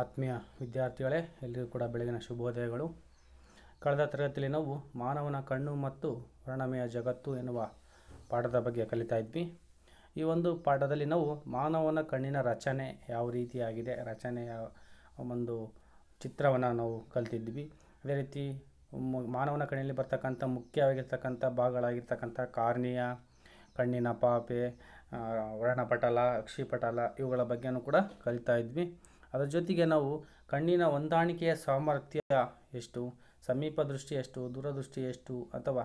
ಆತ್ಮೀಯ ವಿದ್ಯಾರ್ಥಿಗಳೇ ಎಲ್ಲರಿಗೂ ಕೂಡ ಬೆಳಗಿನ ಶುಭೋದಯಗಳು ಕಳೆದ ತರಗತಿಯಲ್ಲಿ ನಾವು ಮಾನವನ ಕಣ್ಣು ಮತ್ತು ವರ್ಣಮಯ ಜಗತ್ತು ಎನ್ನುವ ಪಾಠದ ಬಗ್ಗೆ ಕಲಿತಾ ಇದ್ವಿ ಈ ಒಂದು ಪಾಠದಲ್ಲಿ ನಾವು ಮಾನವನ ಕಣ್ಣಿನ ರಚನೆ ಯಾವ ರೀತಿಯಾಗಿದೆ ರಚನೆಯ ಒಂದು ಚಿತ್ರವನ್ನು ನಾವು ಕಲಿತಿದ್ವಿ ಅದೇ ರೀತಿ ಮಾನವನ ಕಣ್ಣಲ್ಲಿ ಬರ್ತಕ್ಕಂಥ ಮುಖ್ಯವಾಗಿರ್ತಕ್ಕಂಥ ಭಾಗಗಳಾಗಿರ್ತಕ್ಕಂಥ ಕಾರ್ನಿಯ ಕಣ್ಣಿನ ಪಾಪೆ ವರ್ಣಪಟಲ ಅಕ್ಷಿಪಟಲ ಇವುಗಳ ಬಗ್ಗೆನೂ ಕೂಡ ಕಲಿತಾ ಇದ್ವಿ ಅದರ ಜೊತೆಗೆ ನಾವು ಕಣ್ಣಿನ ಹೊಂದಾಣಿಕೆಯ ಸಾಮರ್ಥ್ಯ ಎಷ್ಟು ಸಮೀಪ ದೃಷ್ಟಿ ಎಷ್ಟು ದೂರದೃಷ್ಟಿ ಎಷ್ಟು ಅಥವಾ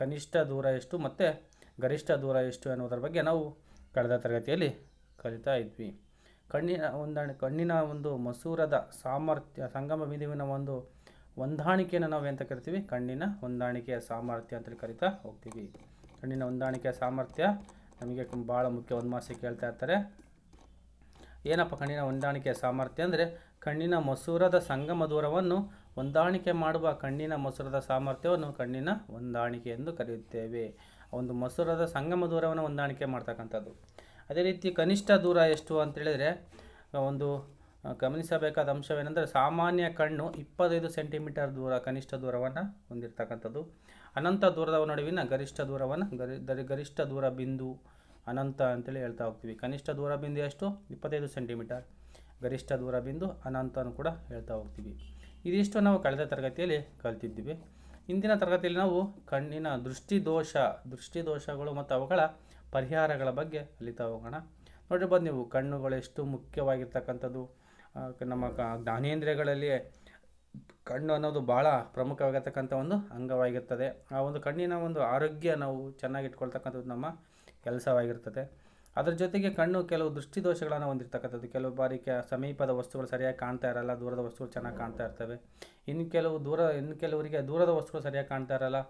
ಕನಿಷ್ಠ ದೂರ ಎಷ್ಟು ಮತ್ತು ಗರಿಷ್ಠ ದೂರ ಎಷ್ಟು ಎನ್ನುವುದರ ಬಗ್ಗೆ ನಾವು ಕಳೆದ ತರಗತಿಯಲ್ಲಿ ಕಲಿತಾ ಇದ್ವಿ ಕಣ್ಣಿನ ಹೊಂದಾಣಿ ಕಣ್ಣಿನ ಒಂದು ಮಸೂರದ ಸಾಮರ್ಥ್ಯ ಸಂಗಮ ಬಿಂದುವಿನ ಒಂದು ಹೊಂದಾಣಿಕೆಯನ್ನು ನಾವು ಎಂತ ಕರಿತೀವಿ ಕಣ್ಣಿನ ಹೊಂದಾಣಿಕೆಯ ಸಾಮರ್ಥ್ಯ ಅಂತೇಳಿ ಕರಿತಾ ಹೋಗ್ತೀವಿ ಕಣ್ಣಿನ ಹೊಂದಾಣಿಕೆಯ ಸಾಮರ್ಥ್ಯ ನಮಗೆ ಭಾಳ ಮುಖ್ಯ ಒಂದು ಮಾರ್ಕ್ಸ್ ಕೇಳ್ತಾ ಇರ್ತಾರೆ ಏನಪ್ಪ ಕಣ್ಣಿನ ಹೊಂದಾಣಿಕೆಯ ಸಾಮರ್ಥ್ಯ ಅಂದರೆ ಕಣ್ಣಿನ ಮಸೂರದ ಸಂಗಮ ದೂರವನ್ನು ಹೊಂದಾಣಿಕೆ ಮಾಡುವ ಕಣ್ಣಿನ ಮಸೂರದ ಸಾಮರ್ಥ್ಯವನ್ನು ಕಣ್ಣಿನ ಹೊಂದಾಣಿಕೆ ಎಂದು ಕರೆಯುತ್ತೇವೆ ಒಂದು ಮಸೂರದ ಸಂಗಮ ದೂರವನ್ನು ಹೊಂದಾಣಿಕೆ ಮಾಡ್ತಕ್ಕಂಥದ್ದು ಅದೇ ರೀತಿ ಕನಿಷ್ಠ ದೂರ ಎಷ್ಟು ಅಂತೇಳಿದರೆ ಒಂದು ಗಮನಿಸಬೇಕಾದ ಅಂಶವೇನೆಂದರೆ ಸಾಮಾನ್ಯ ಕಣ್ಣು ಇಪ್ಪತ್ತೈದು ಸೆಂಟಿಮೀಟರ್ ದೂರ ಕನಿಷ್ಠ ದೂರವನ್ನು ಹೊಂದಿರತಕ್ಕಂಥದ್ದು ಅನಂತ ದೂರದ ನಡುವಿನ ಗರಿಷ್ಠ ದೂರವನ್ನು ಗರಿ ಗರಿಷ್ಠ ದೂರ ಬಿಂದು ಅನಂತ ಅಂತೇಳಿ ಹೇಳ್ತಾ ಹೋಗ್ತೀವಿ ಕನಿಷ್ಠ ದೂರ ಬಿಂದು ಎಷ್ಟು ಇಪ್ಪತ್ತೈದು ಸೆಂಟಿಮೀಟರ್ ಗರಿಷ್ಠ ದೂರ ಬಿಂದು ಅನಂತನೂ ಕೂಡ ಹೇಳ್ತಾ ಹೋಗ್ತೀವಿ ಇದಿಷ್ಟು ನಾವು ಕಳೆದ ತರಗತಿಯಲ್ಲಿ ಕಲ್ತಿದ್ದೀವಿ ಇಂದಿನ ತರಗತಿಯಲ್ಲಿ ನಾವು ಕಣ್ಣಿನ ದೃಷ್ಟಿದೋಷ ದೃಷ್ಟಿದೋಷಗಳು ಮತ್ತು ಅವುಗಳ ಪರಿಹಾರಗಳ ಬಗ್ಗೆ ಕಲಿತಾ ಹೋಗೋಣ ನೋಡಿರ್ಬೋದು ನೀವು ಕಣ್ಣುಗಳು ಎಷ್ಟು ಮುಖ್ಯವಾಗಿರ್ತಕ್ಕಂಥದ್ದು ನಮ್ಮ ಜ್ಞಾನೇಂದ್ರಿಯಗಳಲ್ಲಿ ಕಣ್ಣು ಅನ್ನೋದು ಭಾಳ ಪ್ರಮುಖವಾಗಿರ್ತಕ್ಕಂಥ ಒಂದು ಅಂಗವಾಗಿರ್ತದೆ ಆ ಒಂದು ಕಣ್ಣಿನ ಒಂದು ಆರೋಗ್ಯ ನಾವು ಚೆನ್ನಾಗಿಟ್ಕೊಳ್ತಕ್ಕಂಥದ್ದು ನಮ್ಮ ಕೆಲಸವಾಗಿರ್ತದೆ ಅದರ ಜೊತೆಗೆ ಕಣ್ಣು ಕೆಲವು ದೃಷ್ಟಿದೋಷಗಳನ್ನು ಹೊಂದಿರ್ತಕ್ಕಂಥದ್ದು ಕೆಲವು ಬಾರಿ ಕೆ ಸಮೀಪದ ವಸ್ತುಗಳು ಸರಿಯಾಗಿ ಕಾಣ್ತಾ ಇರಲ್ಲ ದೂರದ ವಸ್ತುಗಳು ಚೆನ್ನಾಗಿ ಕಾಣ್ತಾ ಇರ್ತವೆ ಇನ್ನು ಕೆಲವು ದೂರ ಇನ್ನು ಕೆಲವರಿಗೆ ದೂರದ ವಸ್ತುಗಳು ಸರಿಯಾಗಿ ಕಾಣ್ತಾ ಇರಲ್ಲ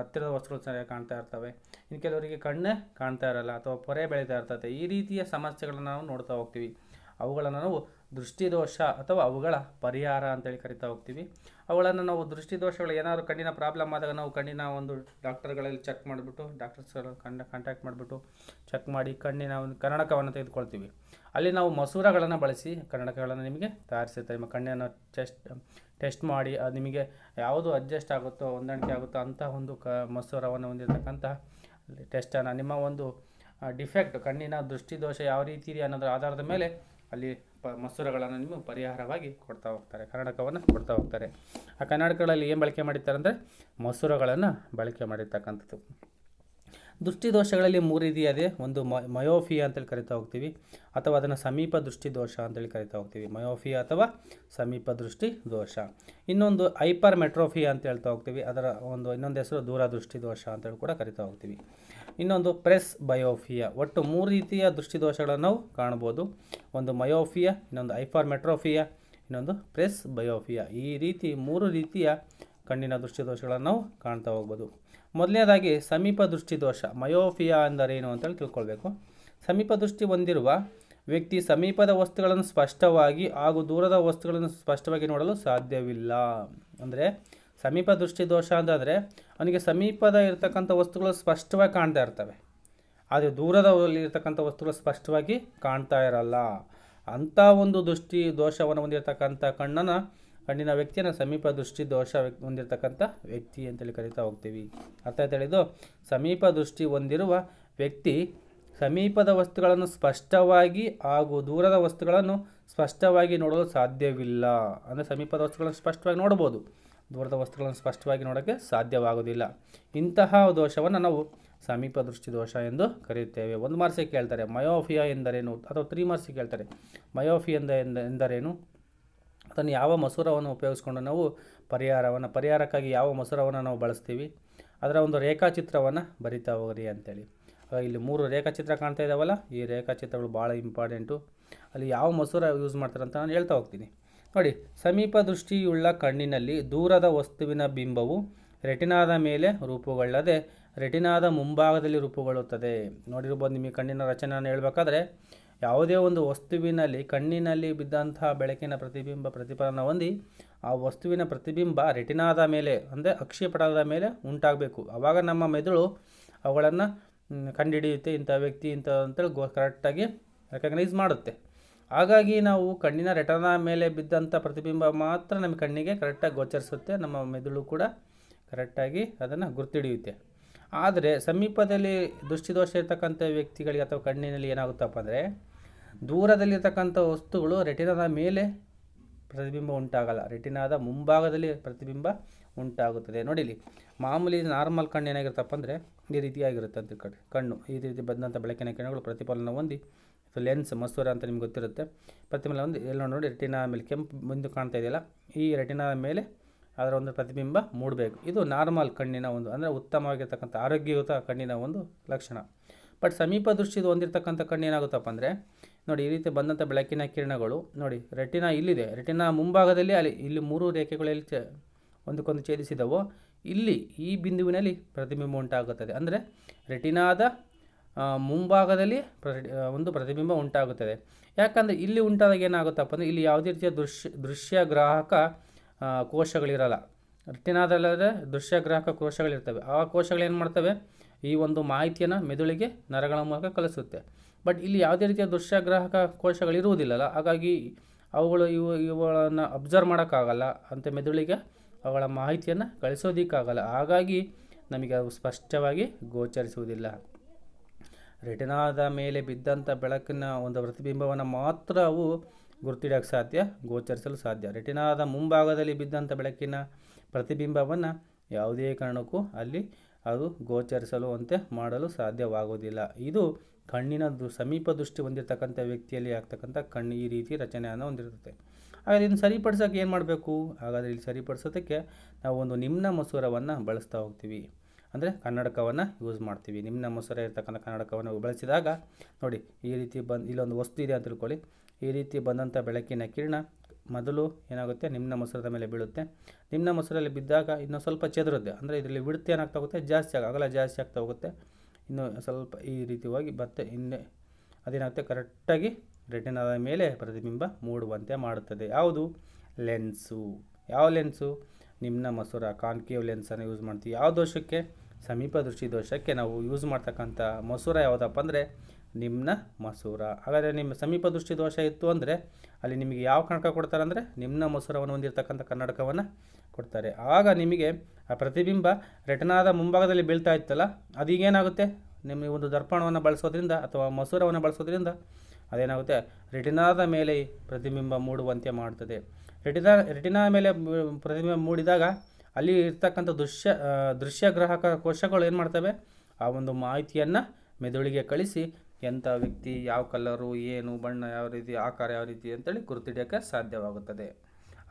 ಹತ್ತಿರದ ವಸ್ತುಗಳು ಸರಿಯಾಗಿ ಕಾಣ್ತಾ ಇರ್ತವೆ ಇನ್ನು ಕೆಲವರಿಗೆ ಕಣ್ಣೇ ಕಾಣ್ತಾ ಇರಲ್ಲ ಅಥವಾ ಪೊರೆ ಬೆಳೀತಾ ಇರ್ತದೆ ಈ ರೀತಿಯ ಸಮಸ್ಯೆಗಳನ್ನು ನಾವು ನೋಡ್ತಾ ಹೋಗ್ತೀವಿ ಅವುಗಳನ್ನು ನಾವು ದೃಷ್ಟಿದೋಷ ಅಥವಾ ಅವುಗಳ ಪರಿಹಾರ ಅಂತೇಳಿ ಕರಿತಾ ಹೋಗ್ತೀವಿ ಅವುಗಳನ್ನು ನಾವು ದೃಷ್ಟಿದೋಷಗಳು ಏನಾದರೂ ಕಣ್ಣಿನ ಪ್ರಾಬ್ಲಮ್ ಆದಾಗ ನಾವು ಕಣ್ಣಿನ ಒಂದು ಡಾಕ್ಟರ್ಗಳಲ್ಲಿ ಚೆಕ್ ಮಾಡಿಬಿಟ್ಟು ಡಾಕ್ಟರ್ಸ್ಗಳ ಕಂಡ ಕಾಂಟ್ಯಾಕ್ಟ್ ಮಾಡಿಬಿಟ್ಟು ಚೆಕ್ ಮಾಡಿ ಕಣ್ಣಿನ ಒಂದು ಕನ್ನಡಕವನ್ನು ತೆಗೆದುಕೊಳ್ತೀವಿ ಅಲ್ಲಿ ನಾವು ಮಸೂರಗಳನ್ನು ಬಳಸಿ ಕನ್ನಡಕಗಳನ್ನು ನಿಮಗೆ ತಯಾರಿಸುತ್ತೆ ನಿಮ್ಮ ಕಣ್ಣನ್ನು ಚೆಸ್ಟ್ ಟೆಸ್ಟ್ ಮಾಡಿ ಅದು ನಿಮಗೆ ಯಾವುದು ಅಡ್ಜಸ್ಟ್ ಆಗುತ್ತೋ ಹೊಂದಾಣಿಕೆ ಆಗುತ್ತೋ ಅಂತ ಒಂದು ಕ ಮಸೂರವನ್ನು ಹೊಂದಿರತಕ್ಕಂತಹ ಟೆಸ್ಟನ್ನು ನಿಮ್ಮ ಒಂದು ಡಿಫೆಕ್ಟ್ ಕಣ್ಣಿನ ದೃಷ್ಟಿದೋಷ ಯಾವ ರೀತಿ ಇದೆ ಅನ್ನೋದ್ರ ಆಧಾರದ ಮೇಲೆ ಅಲ್ಲಿ ಪ ಮಸೂರಗಳನ್ನು ನೀವು ಪರಿಹಾರವಾಗಿ ಕೊಡ್ತಾ ಹೋಗ್ತಾರೆ ಕರ್ನಾಟಕವನ್ನು ಕೊಡ್ತಾ ಹೋಗ್ತಾರೆ ಆ ಕನ್ನಡಕಗಳಲ್ಲಿ ಏನು ಬಳಕೆ ಮಾಡಿರ್ತಾರೆ ಅಂದರೆ ಮಸೂರಗಳನ್ನು ಬಳಕೆ ಮಾಡಿರ್ತಕ್ಕಂಥದ್ದು ದೃಷ್ಟಿದೋಷಗಳಲ್ಲಿ ಮೂರು ರೀತಿಯಾದೆ ಒಂದು ಮಯೋಫಿಯಾ ಅಂತೇಳಿ ಕರಿತಾ ಹೋಗ್ತೀವಿ ಅಥವಾ ಅದನ್ನು ಸಮೀಪ ದೃಷ್ಟಿ ದೋಷ ಅಂತೇಳಿ ಕರಿತಾ ಹೋಗ್ತೀವಿ ಮಯೋಫಿಯಾ ಅಥವಾ ಸಮೀಪ ದೃಷ್ಟಿ ದೋಷ ಇನ್ನೊಂದು ಹೈಪರ್ ಮೆಟ್ರೋಫಿಯಾ ಅಂತ ಹೇಳ್ತಾ ಹೋಗ್ತೀವಿ ಅದರ ಒಂದು ಇನ್ನೊಂದು ಹೆಸರು ದೂರದೃಷ್ಟಿ ದೋಷ ಅಂತೇಳಿ ಕೂಡ ಕರಿತಾ ಹೋಗ್ತೀವಿ ಇನ್ನೊಂದು ಪ್ರೆಸ್ ಬಯೋಫಿಯಾ ಒಟ್ಟು ಮೂರು ರೀತಿಯ ದೃಷ್ಟಿದೋಷಗಳನ್ನು ನಾವು ಕಾಣ್ಬೋದು ಒಂದು ಮಯೋಫಿಯಾ ಇನ್ನೊಂದು ಐಫಾರ್ ಮೆಟ್ರೋಫಿಯಾ ಇನ್ನೊಂದು ಪ್ರೆಸ್ ಬಯೋಫಿಯಾ ಈ ರೀತಿ ಮೂರು ರೀತಿಯ ಕಣ್ಣಿನ ದೃಷ್ಟಿದೋಷಗಳನ್ನು ನಾವು ಕಾಣ್ತಾ ಹೋಗ್ಬೋದು ಮೊದಲನೇದಾಗಿ ಸಮೀಪ ದೃಷ್ಟಿದೋಷ ಮಯೋಫಿಯಾ ಅಂದರೇನು ಅಂತೇಳಿ ತಿಳ್ಕೊಳ್ಬೇಕು ಸಮೀಪ ದೃಷ್ಟಿ ಹೊಂದಿರುವ ವ್ಯಕ್ತಿ ಸಮೀಪದ ವಸ್ತುಗಳನ್ನು ಸ್ಪಷ್ಟವಾಗಿ ಹಾಗೂ ದೂರದ ವಸ್ತುಗಳನ್ನು ಸ್ಪಷ್ಟವಾಗಿ ನೋಡಲು ಸಾಧ್ಯವಿಲ್ಲ ಅಂದರೆ ಸಮೀಪ ದೃಷ್ಟಿ ದೋಷ ಅಂತಂದರೆ ಅವನಿಗೆ ಸಮೀಪದ ಇರತಕ್ಕಂಥ ವಸ್ತುಗಳು ಸ್ಪಷ್ಟವಾಗಿ ಕಾಣ್ತಾ ಇರ್ತವೆ ಆದರೆ ದೂರದಲ್ಲಿ ಇರತಕ್ಕಂಥ ವಸ್ತುಗಳು ಸ್ಪಷ್ಟವಾಗಿ ಕಾಣ್ತಾ ಇರಲ್ಲ ಅಂಥ ಒಂದು ದೃಷ್ಟಿ ದೋಷವನ್ನು ಹೊಂದಿರತಕ್ಕಂಥ ಕಣ್ಣನ ಕಣ್ಣಿನ ವ್ಯಕ್ತಿಯನ್ನು ಸಮೀಪ ದೃಷ್ಟಿ ದೋಷ ಹೊಂದಿರತಕ್ಕಂಥ ವ್ಯಕ್ತಿ ಅಂತೇಳಿ ಕರಿತಾ ಹೋಗ್ತೀವಿ ಅರ್ಥ ತಿಳಿದು ಸಮೀಪ ದೃಷ್ಟಿ ಹೊಂದಿರುವ ವ್ಯಕ್ತಿ ಸಮೀಪದ ವಸ್ತುಗಳನ್ನು ಸ್ಪಷ್ಟವಾಗಿ ಹಾಗೂ ದೂರದ ವಸ್ತುಗಳನ್ನು ಸ್ಪಷ್ಟವಾಗಿ ನೋಡಲು ಸಾಧ್ಯವಿಲ್ಲ ಅಂದರೆ ಸಮೀಪದ ವಸ್ತುಗಳನ್ನು ಸ್ಪಷ್ಟವಾಗಿ ನೋಡ್ಬೋದು ದೂರದ ವಸ್ತುಗಳನ್ನು ಸ್ಪಷ್ಟವಾಗಿ ನೋಡೋಕ್ಕೆ ಸಾಧ್ಯವಾಗುವುದಿಲ್ಲ ಇಂತಹ ದೋಷವನ್ನು ನಾವು ಸಮೀಪ ದೃಷ್ಟಿ ದೋಷ ಎಂದು ಕರೆಯುತ್ತೇವೆ ಒಂದು ಮಾರ್ಸಿ ಕೇಳ್ತಾರೆ ಮಯೋಫಿಯಾ ಎಂದರೇನು ಅಥವಾ ತ್ರೀ ಮಾರ್ಸಿ ಕೇಳ್ತಾರೆ ಮಯೋಫಿ ಎಂದ ಎಂದರೇನು ಅದನ್ನು ಯಾವ ಮಸೂರವನ್ನು ಉಪಯೋಗಿಸ್ಕೊಂಡು ನಾವು ಪರಿಹಾರವನ್ನು ಪರಿಹಾರಕ್ಕಾಗಿ ಯಾವ ಮಸೂರವನ್ನು ನಾವು ಬಳಸ್ತೀವಿ ಅದರ ಒಂದು ರೇಖಾಚಿತ್ರವನ್ನು ಬರಿತಾ ಹೋಗ್ರಿ ಅಂತೇಳಿ ಇಲ್ಲಿ ಮೂರು ರೇಖಾಚಿತ್ರ ಕಾಣ್ತಾ ಇದ್ದಾವಲ್ಲ ಈ ರೇಖಾಚಿತ್ರಗಳು ಭಾಳ ಇಂಪಾರ್ಟೆಂಟು ಅಲ್ಲಿ ಯಾವ ಮಸೂರ ಯೂಸ್ ಮಾಡ್ತಾರೆ ಅಂತ ನಾನು ಹೇಳ್ತಾ ಹೋಗ್ತೀನಿ ನೋಡಿ ಸಮೀಪ ದೃಷ್ಟಿಯುಳ್ಳ ಕಣ್ಣಿನಲ್ಲಿ ದೂರದ ವಸ್ತುವಿನ ಬಿಂಬವು ರೆಟಿನಾದ ಮೇಲೆ ರೂಪುಗೊಳ್ಳದೆ ರೆಟಿನಾದ ಮುಂಭಾಗದಲ್ಲಿ ರೂಪುಗೊಳ್ಳುತ್ತದೆ ನೋಡಿರ್ಬೋದು ನಿಮಗೆ ಕಣ್ಣಿನ ರಚನೆಯನ್ನು ಹೇಳಬೇಕಾದ್ರೆ ಯಾವುದೇ ಒಂದು ವಸ್ತುವಿನಲ್ಲಿ ಕಣ್ಣಿನಲ್ಲಿ ಬಿದ್ದಂತಹ ಬೆಳಕಿನ ಪ್ರತಿಬಿಂಬ ಪ್ರತಿಫಲನ ಹೊಂದಿ ಆ ವಸ್ತುವಿನ ಪ್ರತಿಬಿಂಬ ರೆಟಿನಾದ ಮೇಲೆ ಅಂದರೆ ಅಕ್ಷಿಪಟಲದ ಮೇಲೆ ಉಂಟಾಗಬೇಕು ಆವಾಗ ನಮ್ಮ ಮೆದುಳು ಅವುಗಳನ್ನು ಕಂಡುಹಿಡಿಯುತ್ತೆ ಇಂಥ ವ್ಯಕ್ತಿ ಇಂಥ ಅಂತೇಳಿ ಕರೆಕ್ಟಾಗಿ ರೆಕಗ್ನೈಸ್ ಮಾಡುತ್ತೆ ಹಾಗಾಗಿ ನಾವು ಕಣ್ಣಿನ ರೆಟನ ಮೇಲೆ ಬಿದ್ದಂಥ ಪ್ರತಿಬಿಂಬ ಮಾತ್ರ ನಮ್ಮ ಕಣ್ಣಿಗೆ ಕರೆಕ್ಟಾಗಿ ಗೋಚರಿಸುತ್ತೆ ನಮ್ಮ ಮೆದುಳು ಕೂಡ ಕರೆಕ್ಟಾಗಿ ಅದನ್ನು ಗುರುತಿಡಿಯುತ್ತೆ ಆದರೆ ಸಮೀಪದಲ್ಲಿ ದೃಷ್ಟಿದೋಷ ಇರತಕ್ಕಂಥ ವ್ಯಕ್ತಿಗಳಿಗೆ ಅಥವಾ ಕಣ್ಣಿನಲ್ಲಿ ಏನಾಗುತ್ತಪ್ಪ ಅಂದರೆ ದೂರದಲ್ಲಿರ್ತಕ್ಕಂಥ ವಸ್ತುಗಳು ರೆಟಿನಾದ ಮೇಲೆ ಪ್ರತಿಬಿಂಬ ಉಂಟಾಗಲ್ಲ ರೆಟಿನಾದ ಮುಂಭಾಗದಲ್ಲಿ ಪ್ರತಿಬಿಂಬ ಉಂಟಾಗುತ್ತದೆ ನೋಡಿಲಿ ಮಾಮೂಲಿ ನಾರ್ಮಲ್ ಕಣ್ಣು ಏನಾಗಿರುತ್ತಪ್ಪ ಅಂದರೆ ಈ ರೀತಿಯಾಗಿರುತ್ತೆ ಅಂತ ಕಣ್ಣು ಈ ರೀತಿ ಬಂದಂಥ ಬೆಳಕಿನ ಕಿರಣಗಳು ಪ್ರತಿಫಲನ ಹೊಂದಿ ಸೊ ಲೆನ್ಸ್ ಮಸೂರ ಅಂತ ನಿಮ್ಗೆ ಗೊತ್ತಿರುತ್ತೆ ಪ್ರತಿಮೇಲೆ ಒಂದು ಎಲ್ಲ ನೋಡಿ ರೆಟಿನಾ ಮೇಲೆ ಕೆಂಪು ಮುಂದೆ ಕಾಣ್ತಾ ಇದೆಯಲ್ಲ ಈ ರೆಟಿನಾ ಮೇಲೆ ಅದರ ಒಂದು ಪ್ರತಿಬಿಂಬ ಮೂಡಬೇಕು ಇದು ನಾರ್ಮಲ್ ಕಣ್ಣಿನ ಒಂದು ಅಂದರೆ ಉತ್ತಮವಾಗಿರ್ತಕ್ಕಂಥ ಆರೋಗ್ಯಯುತ ಕಣ್ಣಿನ ಒಂದು ಲಕ್ಷಣ ಬಟ್ ಸಮೀಪ ದೃಷ್ಟಿದು ಹೊಂದಿರತಕ್ಕಂಥ ಕಣ್ಣು ಏನಾಗುತ್ತಪ್ಪ ಅಂದರೆ ನೋಡಿ ಈ ರೀತಿ ಬಂದಂಥ ಬೆಳಕಿನ ಕಿರಣಗಳು ನೋಡಿ ರೆಟಿನಾ ಇಲ್ಲಿದೆ ರೆಟಿನಾ ಮುಂಭಾಗದಲ್ಲಿ ಅಲ್ಲಿ ಇಲ್ಲಿ ಮೂರು ರೇಖೆಗಳಲ್ಲಿ ಒಂದಕ್ಕೊಂದು ಛೇದಿಸಿದವೋ ಇಲ್ಲಿ ಈ ಬಿಂದುವಿನಲ್ಲಿ ಪ್ರತಿಬಿಂಬ ಉಂಟಾಗುತ್ತದೆ ಅಂದರೆ ರೆಟಿನಾದ ಮುಂಭಾಗದಲ್ಲಿ ಒಂದು ಪ್ರತಿಬಿಂಬ ಉಂಟಾಗುತ್ತದೆ ಯಾಕಂದರೆ ಇಲ್ಲಿ ಉಂಟಾದಾಗ ಏನಾಗುತ್ತಪ್ಪ ಅಂದರೆ ಇಲ್ಲಿ ಯಾವುದೇ ರೀತಿಯ ದೃಶ್ಯ ದೃಶ್ಯ ಗ್ರಾಹಕ ಕೋಶಗಳಿರಲ್ಲ ರೆಟಿನಾದಲ್ಲದೆ ದೃಶ್ಯ ಗ್ರಾಹಕ ಕೋಶಗಳಿರ್ತವೆ ಆ ಕೋಶಗಳೇನು ಮಾಡ್ತವೆ ಈ ಒಂದು ಮಾಹಿತಿಯನ್ನು ಮೆದುಳಿಗೆ ನರಗಳ ಮೂಲಕ ಕಲಿಸುತ್ತೆ ಬಟ್ ಇಲ್ಲಿ ಯಾವುದೇ ರೀತಿಯ ದೃಶ್ಯ ಗ್ರಾಹಕ ಕೋಶಗಳಿರುವುದಿಲ್ಲಲ್ಲ ಹಾಗಾಗಿ ಅವುಗಳು ಇವು ಇವುಗಳನ್ನು ಅಬ್ಸರ್ವ್ ಮಾಡೋಕ್ಕಾಗಲ್ಲ ಅಂತ ಮೆದುಳಿಗೆ ಅವುಗಳ ಮಾಹಿತಿಯನ್ನು ಕಳಿಸೋದಕ್ಕಾಗಲ್ಲ ಹಾಗಾಗಿ ನಮಗೆ ಅವು ಸ್ಪಷ್ಟವಾಗಿ ಗೋಚರಿಸುವುದಿಲ್ಲ ರೆಟಿನಾದ ಮೇಲೆ ಬಿದ್ದಂಥ ಬೆಳಕಿನ ಒಂದು ಪ್ರತಿಬಿಂಬವನ್ನು ಮಾತ್ರ ಅವು ಗುರುತಿಡೋಕ್ಕೆ ಸಾಧ್ಯ ಗೋಚರಿಸಲು ಸಾಧ್ಯ ರೆಟಿನಾದ ಮುಂಭಾಗದಲ್ಲಿ ಬಿದ್ದಂಥ ಬೆಳಕಿನ ಪ್ರತಿಬಿಂಬವನ್ನು ಯಾವುದೇ ಕಾರಣಕ್ಕೂ ಅಲ್ಲಿ ಅದು ಗೋಚರಿಸಲು ಅಂತೆ ಮಾಡಲು ಸಾಧ್ಯವಾಗುವುದಿಲ್ಲ ಇದು ಕಣ್ಣಿನ ದು ಸಮೀಪ ದೃಷ್ಟಿ ಹೊಂದಿರತಕ್ಕಂಥ ವ್ಯಕ್ತಿಯಲ್ಲಿ ಆಗ್ತಕ್ಕಂಥ ಕಣ್ಣು ಈ ರೀತಿ ರಚನೆಯನ್ನು ಹೊಂದಿರುತ್ತೆ ಹಾಗಾದರೆ ಇದನ್ನು ಸರಿಪಡಿಸೋಕೆ ಏನು ಮಾಡಬೇಕು ಹಾಗಾದರೆ ಇಲ್ಲಿ ಸರಿಪಡಿಸೋದಕ್ಕೆ ನಾವು ಒಂದು ನಿಮ್ನ ಮಸೂರವನ್ನು ಬಳಸ್ತಾ ಹೋಗ್ತೀವಿ ಅಂದರೆ ಕನ್ನಡಕವನ್ನು ಯೂಸ್ ಮಾಡ್ತೀವಿ ನಿಮ್ಮ ಮೊಸರ ಇರ್ತಕ್ಕಂಥ ಕನ್ನಡಕವನ್ನು ಬಳಸಿದಾಗ ನೋಡಿ ಈ ರೀತಿ ಬಂದು ಇಲ್ಲೊಂದು ವಸ್ತು ಇದೆ ಅಂತ ತಿಳ್ಕೊಳ್ಳಿ ಈ ರೀತಿ ಬಂದಂಥ ಬೆಳಕಿನ ಕಿರಣ ಮೊದಲು ಏನಾಗುತ್ತೆ ನಿಮ್ಮ ಮೊಸರದ ಮೇಲೆ ಬೀಳುತ್ತೆ ನಿಮ್ಮ ಮೊಸರಲ್ಲಿ ಬಿದ್ದಾಗ ಇನ್ನೂ ಸ್ವಲ್ಪ ಚದುರುತ್ತೆ ಅಂದರೆ ಇದರಲ್ಲಿ ಬಿಡುತ್ತೆ ಏನಾಗ್ತಾ ಹೋಗುತ್ತೆ ಜಾಸ್ತಿ ಆಗ ಅಗಲ ಜಾಸ್ತಿ ಆಗ್ತಾ ಹೋಗುತ್ತೆ ಇನ್ನು ಸ್ವಲ್ಪ ಈ ರೀತಿ ಹೋಗಿ ಮತ್ತೆ ಹಿಂದೆ ಅದೇನಾಗುತ್ತೆ ಕರೆಕ್ಟಾಗಿ ರೆಟಿನಾದ ಮೇಲೆ ಪ್ರತಿಬಿಂಬ ಮೂಡುವಂತೆ ಮಾಡುತ್ತದೆ ಯಾವುದು ಲೆನ್ಸು ಯಾವ ಲೆನ್ಸು ನಿಮ್ಮ ಮೊಸರ ಕಾನ್ಕೇವ್ ಲೆನ್ಸನ್ನು ಯೂಸ್ ಮಾಡ್ತೀವಿ ಯಾವ ದೋಷಕ್ಕೆ ಸಮೀಪ ದೃಷ್ಟಿ ದೋಷಕ್ಕೆ ನಾವು ಯೂಸ್ ಮಾಡ್ತಕ್ಕಂಥ ಮಸೂರ ಯಾವುದಪ್ಪ ಅಂದರೆ ನಿಮ್ನ ಮಸೂರ ಹಾಗಾದರೆ ನಿಮ್ಮ ಸಮೀಪ ದೃಷ್ಟಿ ದೋಷ ಇತ್ತು ಅಂದರೆ ಅಲ್ಲಿ ನಿಮಗೆ ಯಾವ ಕಣಕ ಕೊಡ್ತಾರೆ ಅಂದರೆ ನಿಮ್ಮ ಮಸೂರವನ್ನು ಹೊಂದಿರತಕ್ಕಂಥ ಕನ್ನಡಕವನ್ನು ಕೊಡ್ತಾರೆ ಆಗ ನಿಮಗೆ ಆ ಪ್ರತಿಬಿಂಬ ರೆಟನಾದ ಮುಂಭಾಗದಲ್ಲಿ ಬೀಳ್ತಾ ಇತ್ತಲ್ಲ ಅದೀಗೇನಾಗುತ್ತೆ ನಿಮಗೆ ಒಂದು ದರ್ಪಣವನ್ನು ಬಳಸೋದ್ರಿಂದ ಅಥವಾ ಮಸೂರವನ್ನು ಬಳಸೋದ್ರಿಂದ ಅದೇನಾಗುತ್ತೆ ರೆಟಿನಾದ ಮೇಲೆ ಪ್ರತಿಬಿಂಬ ಮೂಡುವಂತೆ ಮಾಡ್ತದೆ ರೆಟಿನಾ ರೆಟಿನಾದ ಮೇಲೆ ಪ್ರತಿಬಿಂಬ ಮೂಡಿದಾಗ ಅಲ್ಲಿ ಇರ್ತಕ್ಕಂಥ ದೃಶ್ಯ ದೃಶ್ಯ ಗ್ರಾಹಕ ಕೋಶಗಳು ಏನು ಮಾಡ್ತವೆ ಆ ಒಂದು ಮಾಹಿತಿಯನ್ನು ಮೆದುಳಿಗೆ ಕಳಿಸಿ ಎಂಥ ವ್ಯಕ್ತಿ ಯಾವ ಕಲರು ಏನು ಬಣ್ಣ ಯಾವ ರೀತಿ ಆಕಾರ ಯಾವ ರೀತಿ ಅಂತೇಳಿ ಗುರುತಿಡಿಯೋಕ್ಕೆ ಸಾಧ್ಯವಾಗುತ್ತದೆ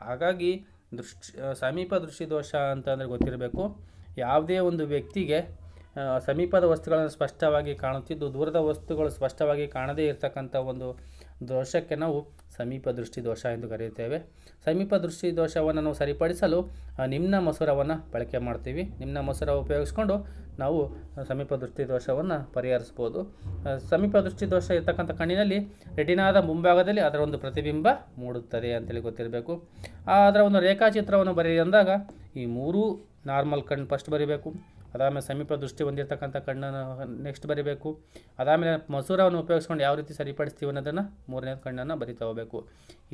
ಹಾಗಾಗಿ ದೃಷ್ಟಿ ಸಮೀಪ ದೃಷ್ಟಿ ದೋಷ ಅಂತಂದರೆ ಗೊತ್ತಿರಬೇಕು ಯಾವುದೇ ಒಂದು ವ್ಯಕ್ತಿಗೆ ಸಮೀಪದ ವಸ್ತುಗಳನ್ನು ಸ್ಪಷ್ಟವಾಗಿ ಕಾಣುತ್ತಿದ್ದು ದೂರದ ವಸ್ತುಗಳು ಸ್ಪಷ್ಟವಾಗಿ ಕಾಣದೇ ಇರತಕ್ಕಂಥ ಒಂದು ದೋಷಕ್ಕೆ ನಾವು ಸಮೀಪ ದೃಷ್ಟಿ ದೋಷ ಎಂದು ಕರೆಯುತ್ತೇವೆ ಸಮೀಪ ದೃಷ್ಟಿ ದೋಷವನ್ನು ನಾವು ಸರಿಪಡಿಸಲು ನಿಮ್ನ ಮೊಸರವನ್ನು ಬಳಕೆ ಮಾಡ್ತೀವಿ ನಿಮ್ಮ ಮೊಸರ ಉಪಯೋಗಿಸ್ಕೊಂಡು ನಾವು ಸಮೀಪ ದೃಷ್ಟಿ ದೋಷವನ್ನು ಪರಿಹರಿಸ್ಬೋದು ಸಮೀಪ ದೃಷ್ಟಿ ದೋಷ ಇರ್ತಕ್ಕಂಥ ಕಣ್ಣಿನಲ್ಲಿ ರೆಟಿನಾದ ಮುಂಭಾಗದಲ್ಲಿ ಅದರ ಒಂದು ಪ್ರತಿಬಿಂಬ ಮೂಡುತ್ತದೆ ಅಂತೇಳಿ ಗೊತ್ತಿರಬೇಕು ಅದರ ಒಂದು ರೇಖಾಚಿತ್ರವನ್ನು ಬರೆಯಂದಾಗ ಈ ಮೂರೂ ನಾರ್ಮಲ್ ಕಣ್ಣು ಫಸ್ಟ್ ಬರೀಬೇಕು ಅದಾದಮೇಲೆ ಸಮೀಪ ದೃಷ್ಟಿ ಹೊಂದಿರತಕ್ಕಂಥ ಕಣ್ಣನ್ನು ನೆಕ್ಸ್ಟ್ ಬರೀಬೇಕು ಅದಾದಮೇಲೆ ಮಸೂರವನ್ನು ಉಪಯೋಗಿಸ್ಕೊಂಡು ಯಾವ ರೀತಿ ಸರಿಪಡಿಸ್ತೀವಿ ಅನ್ನೋದನ್ನು ಮೂರನೇ ಕಣ್ಣನ್ನು ಬರಿತಾ ಹೋಗಬೇಕು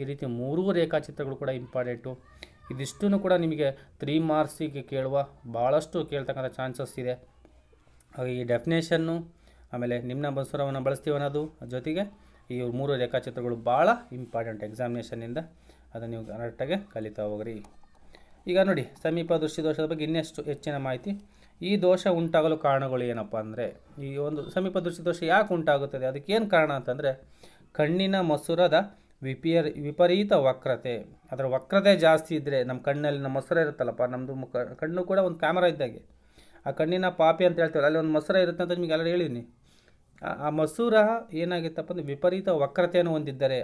ಈ ರೀತಿ ಮೂರೂ ರೇಖಾಚಿತ್ರಗಳು ಕೂಡ ಇಂಪಾರ್ಟೆಂಟು ಇದಿಷ್ಟೂ ಕೂಡ ನಿಮಗೆ ತ್ರೀ ಮಾರ್ಕ್ಸಿಗೆ ಕೇಳುವ ಭಾಳಷ್ಟು ಕೇಳ್ತಕ್ಕಂಥ ಚಾನ್ಸಸ್ ಇದೆ ಈ ಡೆಫಿನೇಷನ್ನು ಆಮೇಲೆ ನಿಮ್ಮ ಮಸೂರವನ್ನು ಬಳಸ್ತೀವಿ ಅನ್ನೋದು ಜೊತೆಗೆ ಈ ಮೂರು ರೇಖಾಚಿತ್ರಗಳು ಭಾಳ ಇಂಪಾರ್ಟೆಂಟ್ ಎಕ್ಸಾಮಿನೇಷನ್ನಿಂದ ಅದನ್ನು ನೀವು ಕರೆಕ್ಟಾಗಿ ಕಲಿತಾ ಹೋಗ್ರಿ ಈಗ ನೋಡಿ ಸಮೀಪ ದೃಷ್ಟಿದೋಷದ ಬಗ್ಗೆ ಇನ್ನೆಷ್ಟು ಹೆಚ್ಚಿನ ಮಾಹಿತಿ ಈ ದೋಷ ಉಂಟಾಗಲು ಕಾರಣಗಳು ಏನಪ್ಪ ಅಂದರೆ ಈ ಒಂದು ಸಮೀಪ ದೃಷ್ಟಿ ದೋಷ ಯಾಕೆ ಉಂಟಾಗುತ್ತದೆ ಅದಕ್ಕೇನು ಕಾರಣ ಅಂತಂದರೆ ಕಣ್ಣಿನ ಮೊಸರದ ವಿಪಿಯ ವಿಪರೀತ ವಕ್ರತೆ ಅದರ ವಕ್ರತೆ ಜಾಸ್ತಿ ಇದ್ದರೆ ನಮ್ಮ ಕಣ್ಣಲ್ಲಿ ನಮ್ಮ ಮೊಸರ ಇರುತ್ತಲ್ಲಪ್ಪ ನಮ್ಮದು ಮುಖ ಕಣ್ಣು ಕೂಡ ಒಂದು ಕ್ಯಾಮರಾ ಇದ್ದಾಗೆ ಆ ಕಣ್ಣಿನ ಪಾಪಿ ಅಂತ ಹೇಳ್ತೀವಲ್ಲ ಅಲ್ಲಿ ಒಂದು ಮೊಸರ ಇರುತ್ತೆ ಅಂತ ನಿಮಗೆ ಎಲ್ಲರೂ ಹೇಳಿದ್ದೀನಿ ಆ ಮಸೂರ ಏನಾಗಿತ್ತಪ್ಪ ಅಂದರೆ ವಿಪರೀತ ವಕ್ರತೆಯನ್ನು ಹೊಂದಿದ್ದರೆ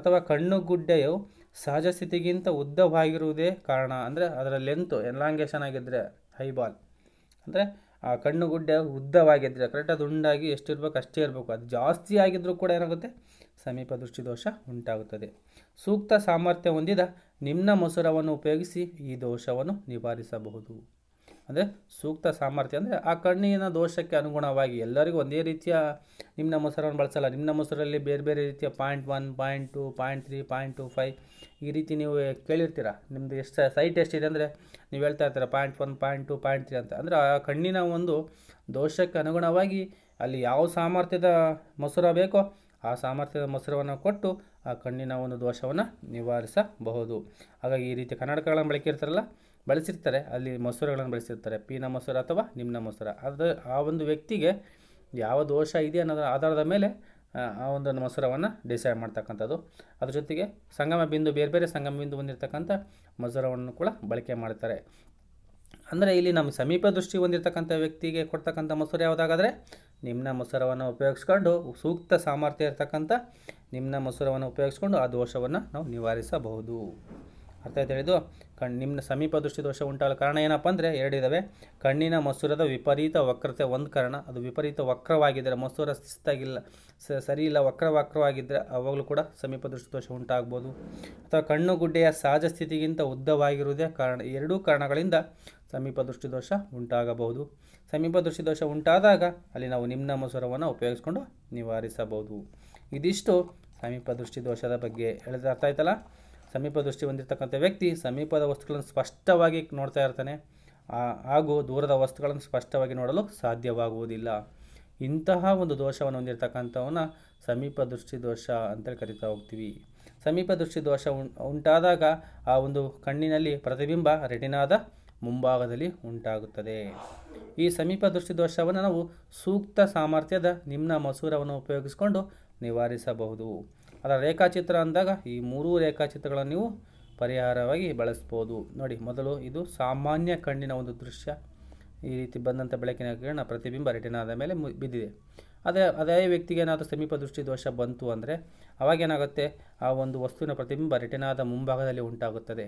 ಅಥವಾ ಕಣ್ಣು ಗುಡ್ಡೆಯು ಸಹಜ ಸ್ಥಿತಿಗಿಂತ ಉದ್ದವಾಗಿರುವುದೇ ಕಾರಣ ಅಂದರೆ ಅದರ ಲೆಂತು ಎಲಾಂಗೇಷನ್ ಆಗಿದ್ದರೆ ಹೈಬಾಲ್ ಅಂದರೆ ಆ ಕಣ್ಣು ಗುಡ್ಡೆ ಉದ್ದವಾಗಿದ್ದರೆ ಕರೆಕ್ಟಾಗಿ ದುಂಡಾಗಿ ಎಷ್ಟಿರ್ಬೇಕು ಅಷ್ಟೇ ಇರಬೇಕು ಅದು ಜಾಸ್ತಿ ಆಗಿದ್ದರೂ ಕೂಡ ಏನಾಗುತ್ತೆ ಸಮೀಪ ದೃಷ್ಟಿದೋಷ ಉಂಟಾಗುತ್ತದೆ ಸೂಕ್ತ ಸಾಮರ್ಥ್ಯ ಹೊಂದಿದ ನಿಮ್ಮ ಮೊಸರವನ್ನು ಉಪಯೋಗಿಸಿ ಈ ದೋಷವನ್ನು ನಿವಾರಿಸಬಹುದು ಅಂದರೆ ಸೂಕ್ತ ಸಾಮರ್ಥ್ಯ ಅಂದರೆ ಆ ಕಣ್ಣಿನ ದೋಷಕ್ಕೆ ಅನುಗುಣವಾಗಿ ಎಲ್ಲರಿಗೂ ಒಂದೇ ರೀತಿಯ ನಿಮ್ಮ ಮೊಸರನ್ನು ಬಳಸಲ್ಲ ನಿಮ್ಮ ಮೊಸರಲ್ಲಿ ಬೇರೆ ಬೇರೆ ರೀತಿಯ point one point two point three point two five ಈ ರೀತಿ ನೀವು ಕೇಳಿರ್ತೀರ ನಿಮ್ಮದು ಎಷ್ಟು ಸೈಟ್ ಎಷ್ಟಿದೆ ಅಂದರೆ ನೀವು ಹೇಳ್ತಾ ಇರ್ತೀರ point one point two point three ಅಂತ ಅಂದರೆ ಆ ಕಣ್ಣಿನ ಒಂದು ದೋಷಕ್ಕೆ ಅನುಗುಣವಾಗಿ ಅಲ್ಲಿ ಯಾವ ಸಾಮರ್ಥ್ಯದ ಮೊಸರ ಬೇಕೋ ಆ ಸಾಮರ್ಥ್ಯದ ಮೊಸರವನ್ನು ಕೊಟ್ಟು ಆ ಕಣ್ಣಿನ ಒಂದು ದೋಷವನ್ನು ನಿವಾರಿಸಬಹುದು ಹಾಗಾಗಿ ಈ ರೀತಿ ಕನ್ನಡಕಗಳನ್ನು ಬಳಕೆ ಇರ್ತಾರಲ್ಲ ಬಳಸಿರ್ತಾರೆ ಅಲ್ಲಿ ಮೊಸರುಗಳನ್ನು ಬಳಸಿರ್ತಾರೆ ಪೀನ ಮೊಸರು ಅಥವಾ ನಿಮ್ಮ ಮೊಸರ ಅದು ಆ ಒಂದು ವ್ಯಕ್ತಿಗೆ ಯಾವ ದೋಷ ಇದೆ ಅನ್ನೋದರ ಆಧಾರದ ಮೇಲೆ ಆ ಒಂದು ಮೊಸರವನ್ನು ಡಿಸೈಡ್ ಮಾಡ್ತಕ್ಕಂಥದ್ದು ಅದ್ರ ಜೊತೆಗೆ ಸಂಗಮ ಬಿಂದು ಬೇರೆ ಬೇರೆ ಸಂಗಮ ಬಿಂದು ಹೊಂದಿರತಕ್ಕಂಥ ಮೊಸರವನ್ನು ಕೂಡ ಬಳಕೆ ಮಾಡ್ತಾರೆ ಅಂದರೆ ಇಲ್ಲಿ ನಮ್ಮ ಸಮೀಪ ದೃಷ್ಟಿ ಹೊಂದಿರತಕ್ಕಂಥ ವ್ಯಕ್ತಿಗೆ ಕೊಡ್ತಕ್ಕಂಥ ಮೊಸರು ಯಾವುದಾಗಾದರೆ ನಿಮ್ಮ ಮೊಸರವನ್ನು ಉಪಯೋಗಿಸ್ಕೊಂಡು ಸೂಕ್ತ ಸಾಮರ್ಥ್ಯ ಇರತಕ್ಕಂಥ ನಿಮ್ಮ ಮೊಸರವನ್ನು ಉಪಯೋಗಿಸ್ಕೊಂಡು ಆ ದೋಷವನ್ನು ನಾವು ನಿವಾರಿಸಬಹುದು ಅರ್ಥ ಆಯ್ತು ಹೇಳಿದ್ದು ಕಣ್ ನಿಮ್ಮ ಸಮೀಪ ದೃಷ್ಟಿದೋಷ ಉಂಟಾಗಲು ಕಾರಣ ಏನಪ್ಪ ಅಂದರೆ ಎರಡಿದ್ದಾವೆ ಕಣ್ಣಿನ ಮಸೂರದ ವಿಪರೀತ ವಕ್ರತೆ ಒಂದು ಕಾರಣ ಅದು ವಿಪರೀತ ವಕ್ರವಾಗಿದ್ದರೆ ಮಸೂರ ಸಿಸ್ತಾಗಿಲ್ಲ ಸರಿ ಇಲ್ಲ ವಕ್ರ ವಕ್ರವಾಗಿದ್ದರೆ ಅವಾಗಲೂ ಕೂಡ ಸಮೀಪ ದೃಷ್ಟಿದೋಷ ಉಂಟಾಗ್ಬೋದು ಅಥವಾ ಕಣ್ಣು ಗುಡ್ಡೆಯ ಸಹಜ ಸ್ಥಿತಿಗಿಂತ ಉದ್ದವಾಗಿರುವುದೇ ಕಾರಣ ಎರಡೂ ಕಾರಣಗಳಿಂದ ಸಮೀಪ ದೃಷ್ಟಿದೋಷ ಉಂಟಾಗಬಹುದು ಸಮೀಪ ದೃಷ್ಟಿದೋಷ ಉಂಟಾದಾಗ ಅಲ್ಲಿ ನಾವು ನಿಮ್ಮ ಮಸೂರವನ್ನು ಉಪಯೋಗಿಸ್ಕೊಂಡು ನಿವಾರಿಸಬಹುದು ಇದಿಷ್ಟು ಸಮೀಪ ದೃಷ್ಟಿದೋಷದ ಬಗ್ಗೆ ಹೇಳಿದ್ರೆ ಅರ್ಥ ಆಯ್ತಲ್ಲ ಸಮೀಪ ದೃಷ್ಟಿ ಹೊಂದಿರತಕ್ಕಂಥ ವ್ಯಕ್ತಿ ಸಮೀಪದ ವಸ್ತುಗಳನ್ನು ಸ್ಪಷ್ಟವಾಗಿ ನೋಡ್ತಾ ಇರ್ತಾನೆ ಹಾಗೂ ದೂರದ ವಸ್ತುಗಳನ್ನು ಸ್ಪಷ್ಟವಾಗಿ ನೋಡಲು ಸಾಧ್ಯವಾಗುವುದಿಲ್ಲ ಇಂತಹ ಒಂದು ದೋಷವನ್ನು ಹೊಂದಿರತಕ್ಕಂಥವನ್ನ ಸಮೀಪ ದೃಷ್ಟಿ ದೋಷ ಅಂತೇಳಿ ಕರಿತಾ ಹೋಗ್ತೀವಿ ಸಮೀಪ ದೃಷ್ಟಿ ದೋಷ ಉಂಟಾದಾಗ ಆ ಒಂದು ಕಣ್ಣಿನಲ್ಲಿ ಪ್ರತಿಬಿಂಬ ರೆಟಿನಾದ ಮುಂಭಾಗದಲ್ಲಿ ಉಂಟಾಗುತ್ತದೆ ಈ ಸಮೀಪ ದೃಷ್ಟಿ ದೋಷವನ್ನು ನಾವು ಸೂಕ್ತ ಸಾಮರ್ಥ್ಯದ ನಿಮ್ಮ ಮಸೂರವನ್ನು ಉಪಯೋಗಿಸಿಕೊಂಡು ನಿವಾರಿಸಬಹುದು ಅದರ ರೇಖಾಚಿತ್ರ ಅಂದಾಗ ಈ ಮೂರೂ ರೇಖಾಚಿತ್ರಗಳನ್ನು ನೀವು ಪರಿಹಾರವಾಗಿ ಬಳಸ್ಬೋದು ನೋಡಿ ಮೊದಲು ಇದು ಸಾಮಾನ್ಯ ಕಣ್ಣಿನ ಒಂದು ದೃಶ್ಯ ಈ ರೀತಿ ಬಂದಂಥ ಬೆಳಕಿನ ಕಿರಣ ಪ್ರತಿಬಿಂಬ ರೆಟಿನಾದ ಮೇಲೆ ಬಿದ್ದಿದೆ ಅದೇ ಅದೇ ವ್ಯಕ್ತಿಗೆ ಏನಾದರೂ ಸಮೀಪ ದೃಷ್ಟಿ ದೋಷ ಬಂತು ಅಂದರೆ ಅವಾಗೇನಾಗುತ್ತೆ ಆ ಒಂದು ವಸ್ತುವಿನ ಪ್ರತಿಬಿಂಬ ರೆಟಿನಾದ ಮುಂಭಾಗದಲ್ಲಿ ಉಂಟಾಗುತ್ತದೆ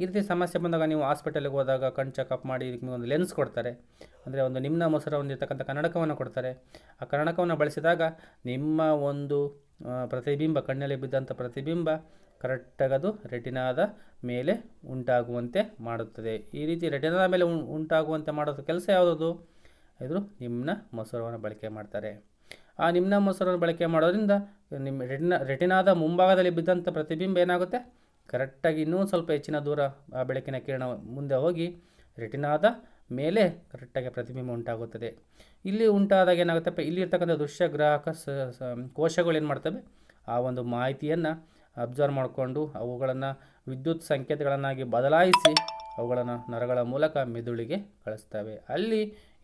ಈ ರೀತಿ ಸಮಸ್ಯೆ ಬಂದಾಗ ನೀವು ಹಾಸ್ಪಿಟಲ್ಗೆ ಹೋದಾಗ ಕಣ್ಣು ಚೆಕಪ್ ಮಾಡಿ ಇದಕ್ಕೆ ಒಂದು ಲೆನ್ಸ್ ಕೊಡ್ತಾರೆ ಅಂದರೆ ಒಂದು ನಿಮ್ಮ ಮೊಸರ ಹೊಂದಿರತಕ್ಕಂಥ ಕನ್ನಡಕವನ್ನು ಕೊಡ್ತಾರೆ ಆ ಕನ್ನಡಕವನ್ನು ಬಳಸಿದಾಗ ನಿಮ್ಮ ಒಂದು ಪ್ರತಿಬಿಂಬ ಕಣ್ಣಲ್ಲಿ ಬಿದ್ದಂಥ ಪ್ರತಿಬಿಂಬ ಕರೆಕ್ಟಾಗಿ ಅದು ರೆಟಿನಾದ ಮೇಲೆ ಉಂಟಾಗುವಂತೆ ಮಾಡುತ್ತದೆ ಈ ರೀತಿ ರೆಟಿನಾದ ಮೇಲೆ ಉಂಟಾಗುವಂತೆ ಮಾಡೋದು ಕೆಲಸ ಯಾವುದದು ಇದ್ರು ನಿಮ್ನ ಮೊಸರವನ್ನು ಬಳಕೆ ಮಾಡ್ತಾರೆ ಆ ನಿಮ್ಮ ಮೊಸರನ್ನು ಬಳಕೆ ಮಾಡೋದ್ರಿಂದ ನಿಮ್ಮ ರೆಟಿನ ರೆಟಿನಾದ ಮುಂಭಾಗದಲ್ಲಿ ಬಿದ್ದಂಥ ಪ್ರತಿಬಿಂಬ ಏನಾಗುತ್ತೆ ಕರೆಕ್ಟಾಗಿ ಇನ್ನೂ ಸ್ವಲ್ಪ ಹೆಚ್ಚಿನ ದೂರ ಆ ಬೆಳಕಿನ ಕಿರಣ ಮುಂದೆ ಹೋಗಿ ರೆಟಿನಾದ ಮೇಲೆ ಕರೆಕ್ಟಾಗಿ ಪ್ರತಿಬಿಂಬ ಉಂಟಾಗುತ್ತದೆ ಇಲ್ಲಿ ಉಂಟಾದಾಗ ಏನಾಗುತ್ತಪ್ಪ ಇಲ್ಲಿರ್ತಕ್ಕಂಥ ದೃಶ್ಯ ಗ್ರಾಹಕ ಕೋಶಗಳು ಏನು ಮಾಡ್ತವೆ ಆ ಒಂದು ಮಾಹಿತಿಯನ್ನು ಅಬ್ಸರ್ವ್ ಮಾಡಿಕೊಂಡು ಅವುಗಳನ್ನು ವಿದ್ಯುತ್ ಸಂಕೇತಗಳನ್ನಾಗಿ ಬದಲಾಯಿಸಿ ಅವುಗಳನ್ನು ನರಗಳ ಮೂಲಕ ಮೆದುಳಿಗೆ ಕಳಿಸ್ತವೆ ಅಲ್ಲಿ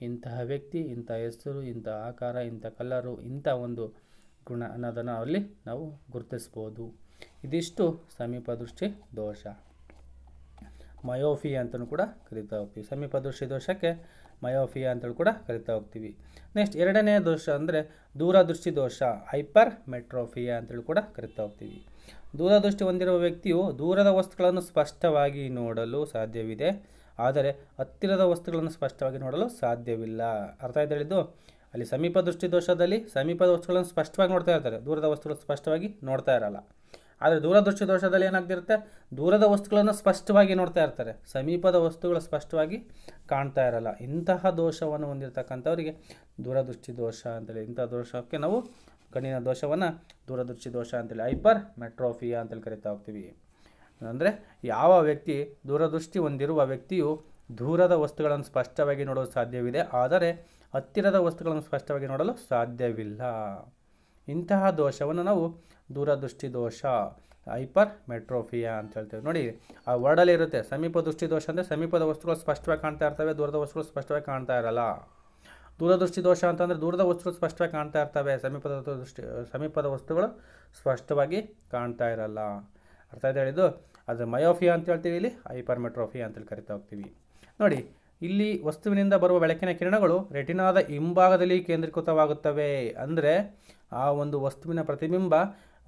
ಇಂತಹ ವ್ಯಕ್ತಿ ಇಂಥ ಹೆಸರು ಇಂಥ ಆಕಾರ ಇಂಥ ಕಲರು ಇಂಥ ಒಂದು ಗುಣ ಅನ್ನೋದನ್ನು ಅಲ್ಲಿ ನಾವು ಗುರುತಿಸ್ಬೋದು ಇದಿಷ್ಟು ದೃಷ್ಟಿ ದೋಷ ಮಯೋಫಿಯಾ ಅಂತಲೂ ಕೂಡ ಕರಿತಾ ಹೋಗ್ತೀವಿ ಸಮೀಪದೃಷ್ಟಿ ದೋಷಕ್ಕೆ ಮಯೋಫಿಯಾ ಅಂತೇಳಿ ಕೂಡ ಕರಿತಾ ಹೋಗ್ತೀವಿ ನೆಕ್ಸ್ಟ್ ಎರಡನೇ ದೋಷ ಅಂದರೆ ದೂರದೃಷ್ಟಿ ದೋಷ ಹೈಪರ್ ಮೆಟ್ರೋಫಿಯಾ ಅಂತೇಳಿ ಕೂಡ ಕರಿತಾ ಹೋಗ್ತೀವಿ ದೂರದೃಷ್ಟಿ ಹೊಂದಿರುವ ವ್ಯಕ್ತಿಯು ದೂರದ ವಸ್ತುಗಳನ್ನು ಸ್ಪಷ್ಟವಾಗಿ ನೋಡಲು ಸಾಧ್ಯವಿದೆ ಆದರೆ ಹತ್ತಿರದ ವಸ್ತುಗಳನ್ನು ಸ್ಪಷ್ಟವಾಗಿ ನೋಡಲು ಸಾಧ್ಯವಿಲ್ಲ ಅರ್ಥ ಆಯ್ತು ಹೇಳಿದ್ದು ಅಲ್ಲಿ ಸಮೀಪ ದೃಷ್ಟಿ ದೋಷದಲ್ಲಿ ಸಮೀಪದ ವಸ್ತುಗಳನ್ನು ಸ್ಪಷ್ಟವಾಗಿ ನೋಡ್ತಾ ಇರ್ತಾರೆ ದೂರದ ವಸ್ತುಗಳು ಸ್ಪಷ್ಟವಾಗಿ ನೋಡ್ತಾ ಇರಲ್ಲ ಆದರೆ ದೂರದೃಷ್ಟಿ ದೋಷದಲ್ಲಿ ಏನಾಗ್ತಿರುತ್ತೆ ದೂರದ ವಸ್ತುಗಳನ್ನು ಸ್ಪಷ್ಟವಾಗಿ ನೋಡ್ತಾ ಇರ್ತಾರೆ ಸಮೀಪದ ವಸ್ತುಗಳು ಸ್ಪಷ್ಟವಾಗಿ ಕಾಣ್ತಾ ಇರಲ್ಲ ಇಂತಹ ದೋಷವನ್ನು ಹೊಂದಿರತಕ್ಕಂಥವರಿಗೆ ದೂರದೃಷ್ಟಿ ದೋಷ ಅಂತೇಳಿ ಇಂಥ ದೋಷಕ್ಕೆ ನಾವು ಕಣ್ಣಿನ ದೋಷವನ್ನು ದೂರದೃಷ್ಟಿ ದೋಷ ಅಂತೇಳಿ ಐಪರ್ ಮೆಟ್ರೋಫಿಯಾ ಅಂತೇಳಿ ಕರಿತಾ ಹೋಗ್ತೀವಿ ಅಂದರೆ ಯಾವ ವ್ಯಕ್ತಿ ದೂರದೃಷ್ಟಿ ಹೊಂದಿರುವ ವ್ಯಕ್ತಿಯು ದೂರದ ವಸ್ತುಗಳನ್ನು ಸ್ಪಷ್ಟವಾಗಿ ನೋಡಲು ಸಾಧ್ಯವಿದೆ ಆದರೆ ಹತ್ತಿರದ ವಸ್ತುಗಳನ್ನು ಸ್ಪಷ್ಟವಾಗಿ ನೋಡಲು ಸಾಧ್ಯವಿಲ್ಲ ಇಂತಹ ದೋಷವನ್ನು ನಾವು ದೂರದೃಷ್ಟಿ ದೋಷ ಹೈಪರ್ ಮೆಟ್ರೋಫಿಯಾ ಅಂತ ಹೇಳ್ತೇವೆ ನೋಡಿ ಆ ವರ್ಡಲ್ಲಿ ಇರುತ್ತೆ ಸಮೀಪ ದೃಷ್ಟಿ ದೋಷ ಅಂದರೆ ಸಮೀಪದ ವಸ್ತುಗಳು ಸ್ಪಷ್ಟವಾಗಿ ಕಾಣ್ತಾ ಇರ್ತವೆ ದೂರದ ವಸ್ತುಗಳು ಸ್ಪಷ್ಟವಾಗಿ ಕಾಣ್ತಾ ಇರಲ್ಲ ದೂರದೃಷ್ಟಿ ದೋಷ ಅಂತಂದರೆ ದೂರದ ವಸ್ತುಗಳು ಸ್ಪಷ್ಟವಾಗಿ ಕಾಣ್ತಾ ಇರ್ತವೆ ಸಮೀಪದ ದೃಷ್ಟಿ ಸಮೀಪದ ವಸ್ತುಗಳು ಸ್ಪಷ್ಟವಾಗಿ ಕಾಣ್ತಾ ಇರಲ್ಲ ಅರ್ಥ ಹೇಳಿದ್ದು ಅದು ಮಯೋಫಿಯಾ ಅಂತ ಹೇಳ್ತೀವಿ ಇಲ್ಲಿ ಮೆಟ್ರೋಫಿಯಾ ಅಂತೇಳಿ ಕರಿತಾ ಹೋಗ್ತೀವಿ ನೋಡಿ ಇಲ್ಲಿ ವಸ್ತುವಿನಿಂದ ಬರುವ ಬೆಳಕಿನ ಕಿರಣಗಳು ರೆಟಿನಾದ ಹಿಂಭಾಗದಲ್ಲಿ ಕೇಂದ್ರೀಕೃತವಾಗುತ್ತವೆ ಅಂದರೆ ಆ ಒಂದು ವಸ್ತುವಿನ ಪ್ರತಿಬಿಂಬ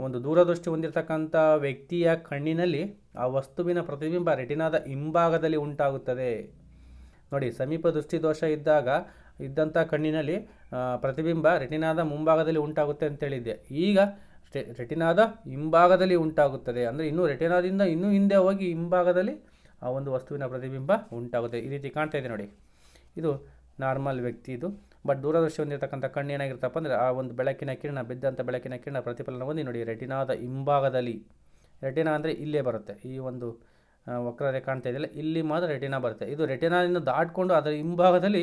ಒಂದು ದೂರದೃಷ್ಟಿ ಹೊಂದಿರತಕ್ಕಂಥ ವ್ಯಕ್ತಿಯ ಕಣ್ಣಿನಲ್ಲಿ ಆ ವಸ್ತುವಿನ ಪ್ರತಿಬಿಂಬ ರೆಟಿನಾದ ಹಿಂಭಾಗದಲ್ಲಿ ಉಂಟಾಗುತ್ತದೆ ನೋಡಿ ಸಮೀಪ ದೃಷ್ಟಿ ದೋಷ ಇದ್ದಾಗ ಇದ್ದಂಥ ಕಣ್ಣಿನಲ್ಲಿ ಪ್ರತಿಬಿಂಬ ರೆಟಿನಾದ ಮುಂಭಾಗದಲ್ಲಿ ಉಂಟಾಗುತ್ತೆ ಅಂತೇಳಿದ್ದೆ ಈಗ ರೆಟಿನಾದ ಹಿಂಭಾಗದಲ್ಲಿ ಉಂಟಾಗುತ್ತದೆ ಅಂದರೆ ಇನ್ನೂ ರೆಟಿನಾದಿಂದ ಇನ್ನೂ ಹಿಂದೆ ಹೋಗಿ ಹಿಂಭಾಗದಲ್ಲಿ ಆ ಒಂದು ವಸ್ತುವಿನ ಪ್ರತಿಬಿಂಬ ಉಂಟಾಗುತ್ತೆ ಈ ರೀತಿ ಕಾಣ್ತಾ ಇದೆ ನೋಡಿ ಇದು ನಾರ್ಮಲ್ ವ್ಯಕ್ತಿ ಇದು ಬಟ್ ದೂರದರ್ಶಿ ಹೊಂದಿರತಕ್ಕಂಥ ಕಣ್ಣು ಏನಾಗಿರ್ತಪ್ಪ ಅಂದರೆ ಆ ಒಂದು ಬೆಳಕಿನ ಕಿರಣ ಬಿದ್ದಂಥ ಬೆಳಕಿನ ಕಿರಣ ಪ್ರತಿಫಲನ ಹೊಂದಿ ನೋಡಿ ರೆಟಿನಾದ ಹಿಂಭಾಗದಲ್ಲಿ ರೆಟಿನಾ ಅಂದರೆ ಇಲ್ಲೇ ಬರುತ್ತೆ ಈ ಒಂದು ವಕ್ರರೆ ಕಾಣ್ತಾ ಇದೆಯಲ್ಲ ಇಲ್ಲಿ ಮಾತ್ರ ರೆಟಿನಾ ಬರುತ್ತೆ ಇದು ರೆಟಿನಾದಿಂದ ದಾಟ್ಕೊಂಡು ಅದರ ಹಿಂಭಾಗದಲ್ಲಿ